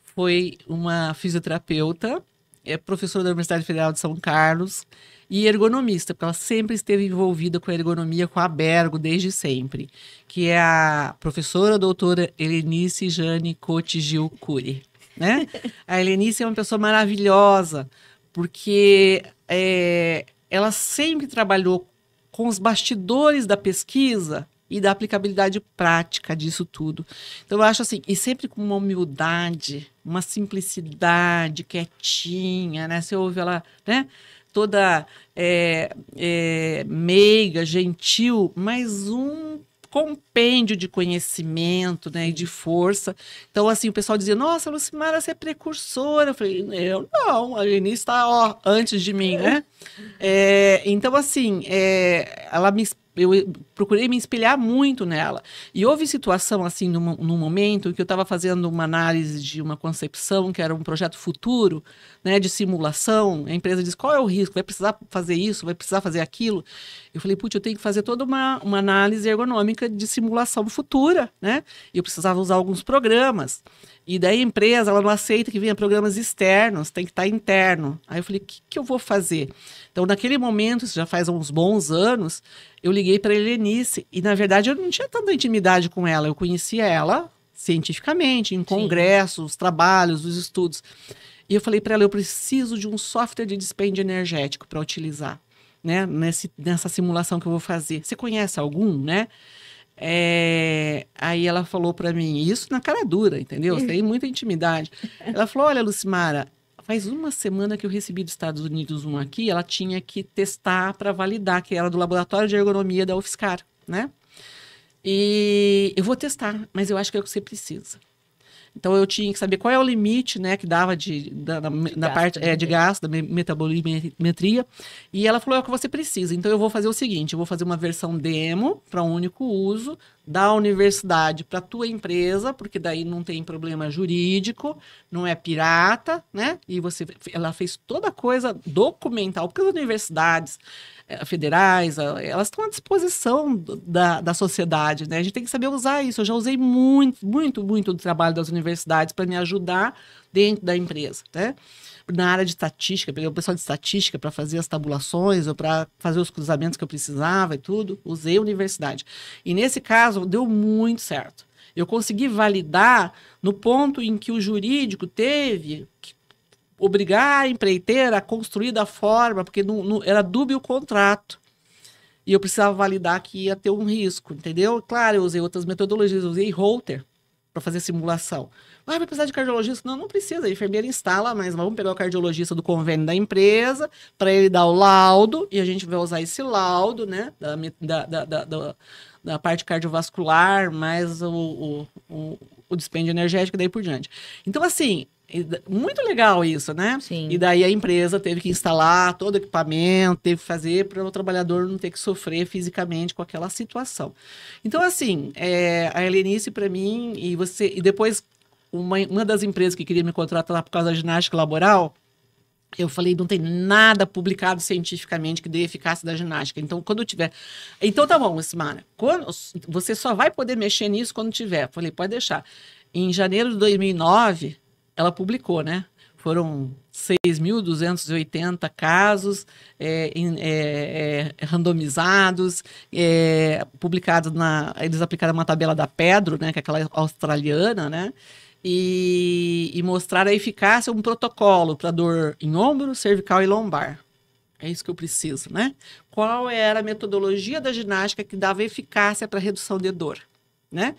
foi uma fisioterapeuta, é professora da Universidade Federal de São Carlos e ergonomista, porque ela sempre esteve envolvida com a ergonomia, com a Bergo, desde sempre, que é a professora doutora Helenice Jane Cotigil Gil Cury. Né? a Helenice é uma pessoa maravilhosa, porque é, ela sempre trabalhou com os bastidores da pesquisa e da aplicabilidade prática disso tudo. Então, eu acho assim, e sempre com uma humildade, uma simplicidade quietinha, né? Você ouve ela, né? Toda é, é, meiga, gentil, mas um compêndio de conhecimento, né, e de força. Então, assim, o pessoal dizia, nossa, Lucimara, você é precursora. Eu falei, eu não, a Leni está, ó, antes de mim, né? É, então, assim, é, ela me eu eh, procurei me espelhar muito nela. E houve situação, assim, num, num momento em que eu estava fazendo uma análise de uma concepção, que era um projeto futuro, né, de simulação. A empresa diz: qual é o risco? Vai precisar fazer isso? Vai precisar fazer aquilo? Eu falei: putz, eu tenho que fazer toda uma, uma análise ergonômica de simulação futura, né? E eu precisava usar alguns programas. E daí a empresa, ela não aceita que venha programas externos, tem que estar tá interno. Aí eu falei, o que, que eu vou fazer? Então, naquele momento, isso já faz uns bons anos, eu liguei para a Helenice. E, na verdade, eu não tinha tanta intimidade com ela. Eu conhecia ela cientificamente, em congressos, Sim. trabalhos, os estudos. E eu falei para ela, eu preciso de um software de dispêndio energético para utilizar, né? Nesse, nessa simulação que eu vou fazer. Você conhece algum, né? É... Aí ela falou para mim, isso na cara dura, entendeu? Tem é muita intimidade. Ela falou: Olha, Lucimara, faz uma semana que eu recebi dos Estados Unidos um aqui, ela tinha que testar para validar, que era do Laboratório de Ergonomia da UFSCar, né? E eu vou testar, mas eu acho que é o que você precisa. Então eu tinha que saber qual é o limite, né, que dava de, da, da, de na gasto, parte é, de né? gás da metabolimetria. E ela falou: é o que você precisa. Então eu vou fazer o seguinte: eu vou fazer uma versão demo para um único uso da universidade para tua empresa, porque daí não tem problema jurídico, não é pirata, né? E você, ela fez toda a coisa documental, porque as universidades é, federais, elas estão à disposição da, da sociedade, né? A gente tem que saber usar isso. Eu já usei muito, muito, muito do trabalho das universidades para me ajudar dentro da empresa, né? Na área de estatística, peguei o pessoal de estatística para fazer as tabulações ou para fazer os cruzamentos que eu precisava e tudo, usei a universidade. E nesse caso deu muito certo. Eu consegui validar no ponto em que o jurídico teve que obrigar a empreiteira a construir da forma, porque não, não, era dúbio o contrato. E eu precisava validar que ia ter um risco, entendeu? Claro, eu usei outras metodologias, eu usei Holter para fazer simulação. Ah, vai precisar de cardiologista? Não, não precisa. A enfermeira instala, mas vamos pegar o cardiologista do convênio da empresa para ele dar o laudo e a gente vai usar esse laudo, né? Da, da, da, da, da parte cardiovascular, mais o, o, o, o dispêndio energético daí por diante. Então, assim, muito legal isso, né? Sim. E daí a empresa teve que instalar todo o equipamento, teve que fazer para o trabalhador não ter que sofrer fisicamente com aquela situação. Então, assim, é, a Helenice, para mim, e você. E depois, uma, uma das empresas que queria me contratar por causa da ginástica laboral, eu falei, não tem nada publicado cientificamente que dê eficácia da ginástica. Então, quando tiver. Então, tá bom, semana. Quando... Você só vai poder mexer nisso quando tiver. Falei, pode deixar. Em janeiro de 2009, ela publicou, né? Foram 6.280 casos é, é, é, randomizados, é, publicados na. Eles aplicaram uma tabela da Pedro, né? Que é aquela australiana, né? E, e mostrar a eficácia um protocolo para dor em ombro, cervical e lombar. É isso que eu preciso, né? Qual era a metodologia da ginástica que dava eficácia para redução de dor, né?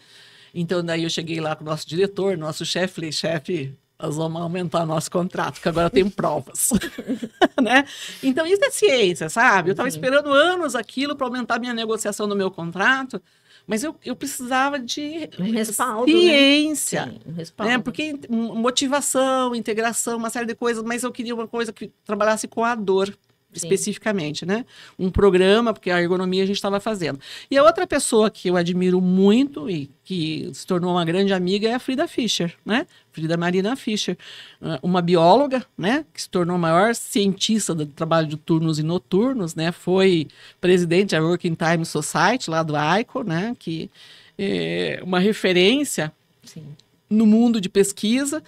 Então, daí eu cheguei lá com o nosso diretor, nosso chefe, chefe, nós vamos aumentar nosso contrato, porque agora tem provas, né? Então isso é ciência, sabe? Eu estava uhum. esperando anos aquilo para aumentar minha negociação do meu contrato, mas eu, eu precisava de um respaldo, né? ciência, né? Sim, um né? respaldo. Né? Porque motivação, integração, uma série de coisas, mas eu queria uma coisa que trabalhasse com a dor especificamente, né? Um programa, porque a ergonomia a gente estava fazendo. E a outra pessoa que eu admiro muito e que se tornou uma grande amiga é a Frida Fischer, né? Frida Marina Fischer, ah, uma bióloga, né? Que se tornou a maior cientista do trabalho de turnos e noturnos, né? Foi presidente da Working Time Society, lá do ICO, né? Que é uma referência Sim. no mundo de pesquisa.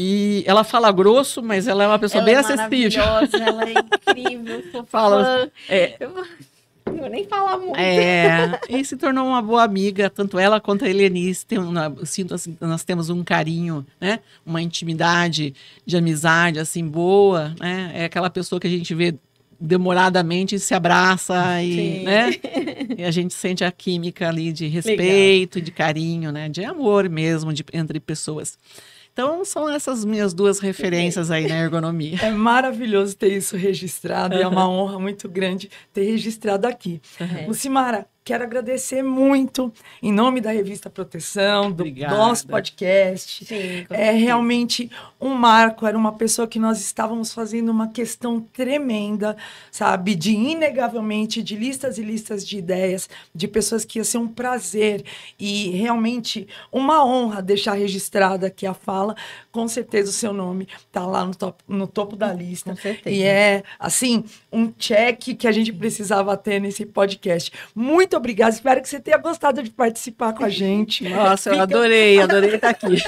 E ela fala grosso, mas ela é uma pessoa ela bem é acessível. Ela é incrível, sou fala, fã. É, eu nem falo muito. É, e se tornou uma boa amiga, tanto ela quanto a Helenice. Tem, sinto assim, nós temos um carinho, né? Uma intimidade de amizade, assim, boa, né? É aquela pessoa que a gente vê demoradamente se abraça e, Sim. né? e a gente sente a química ali de respeito, Legal. de carinho, né? De amor mesmo de, entre pessoas. Então, são essas minhas duas é, referências aí na é ergonomia. É maravilhoso ter isso registrado uhum. e é uma honra muito grande ter registrado aqui. Uhum. Lucimara, quero agradecer muito em nome da revista Proteção, do Obrigada. nosso podcast. Sim, é realmente um marco, era uma pessoa que nós estávamos fazendo uma questão tremenda, sabe, de inegavelmente de listas e listas de ideias, de pessoas que ia ser um prazer e realmente uma honra deixar registrada aqui a fala. Com certeza o seu nome está lá no, top, no topo da lista. Com certeza. E é assim, um check que a gente precisava ter nesse podcast. Muito obrigada. Espero que você tenha gostado de participar com a gente. Nossa, eu adorei, adorei estar aqui.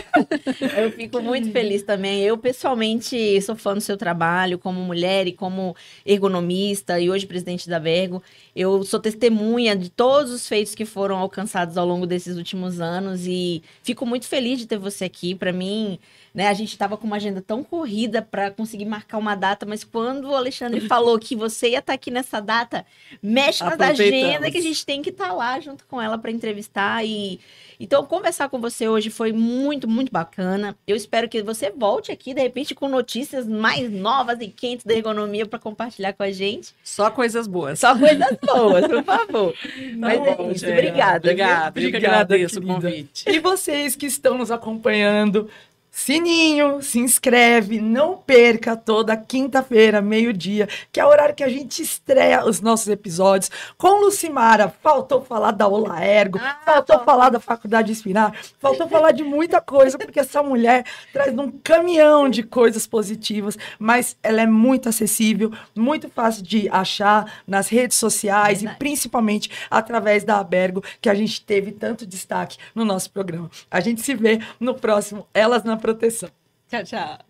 eu fico muito feliz também. Eu, pessoalmente, sou fã do seu trabalho como mulher e como ergonomista e hoje presidente da Vergo. Eu sou testemunha de todos os feitos que foram alcançados ao longo desses últimos anos e fico muito feliz de ter você aqui. Para mim, né? A gente estava com uma agenda tão corrida para conseguir marcar uma data, mas quando o Alexandre falou que você ia estar tá aqui nessa data, mexe na agenda que a gente tem que estar tá lá junto com ela para entrevistar e então conversar com você hoje foi muito, muito bacana. Eu espero que você volte aqui de repente com notícias mais novas e quentes da ergonomia para compartilhar com a gente. Só coisas boas. Só coisas boas, por favor. Tá mas é isso, obrigada. Obrigada, eu que agradeço o convite. E vocês que estão nos acompanhando, sininho, se inscreve, não perca toda quinta-feira, meio-dia, que é o horário que a gente estreia os nossos episódios com Lucimara. Faltou falar da Ola ah, faltou falar da Faculdade Espinar, faltou falar de muita coisa, porque essa mulher traz um caminhão de coisas positivas, mas ela é muito acessível, muito fácil de achar nas redes sociais Verdade. e principalmente através da Abergo, que a gente teve tanto destaque no nosso programa. A gente se vê no próximo Elas na Pro proteção. Tchau, tchau.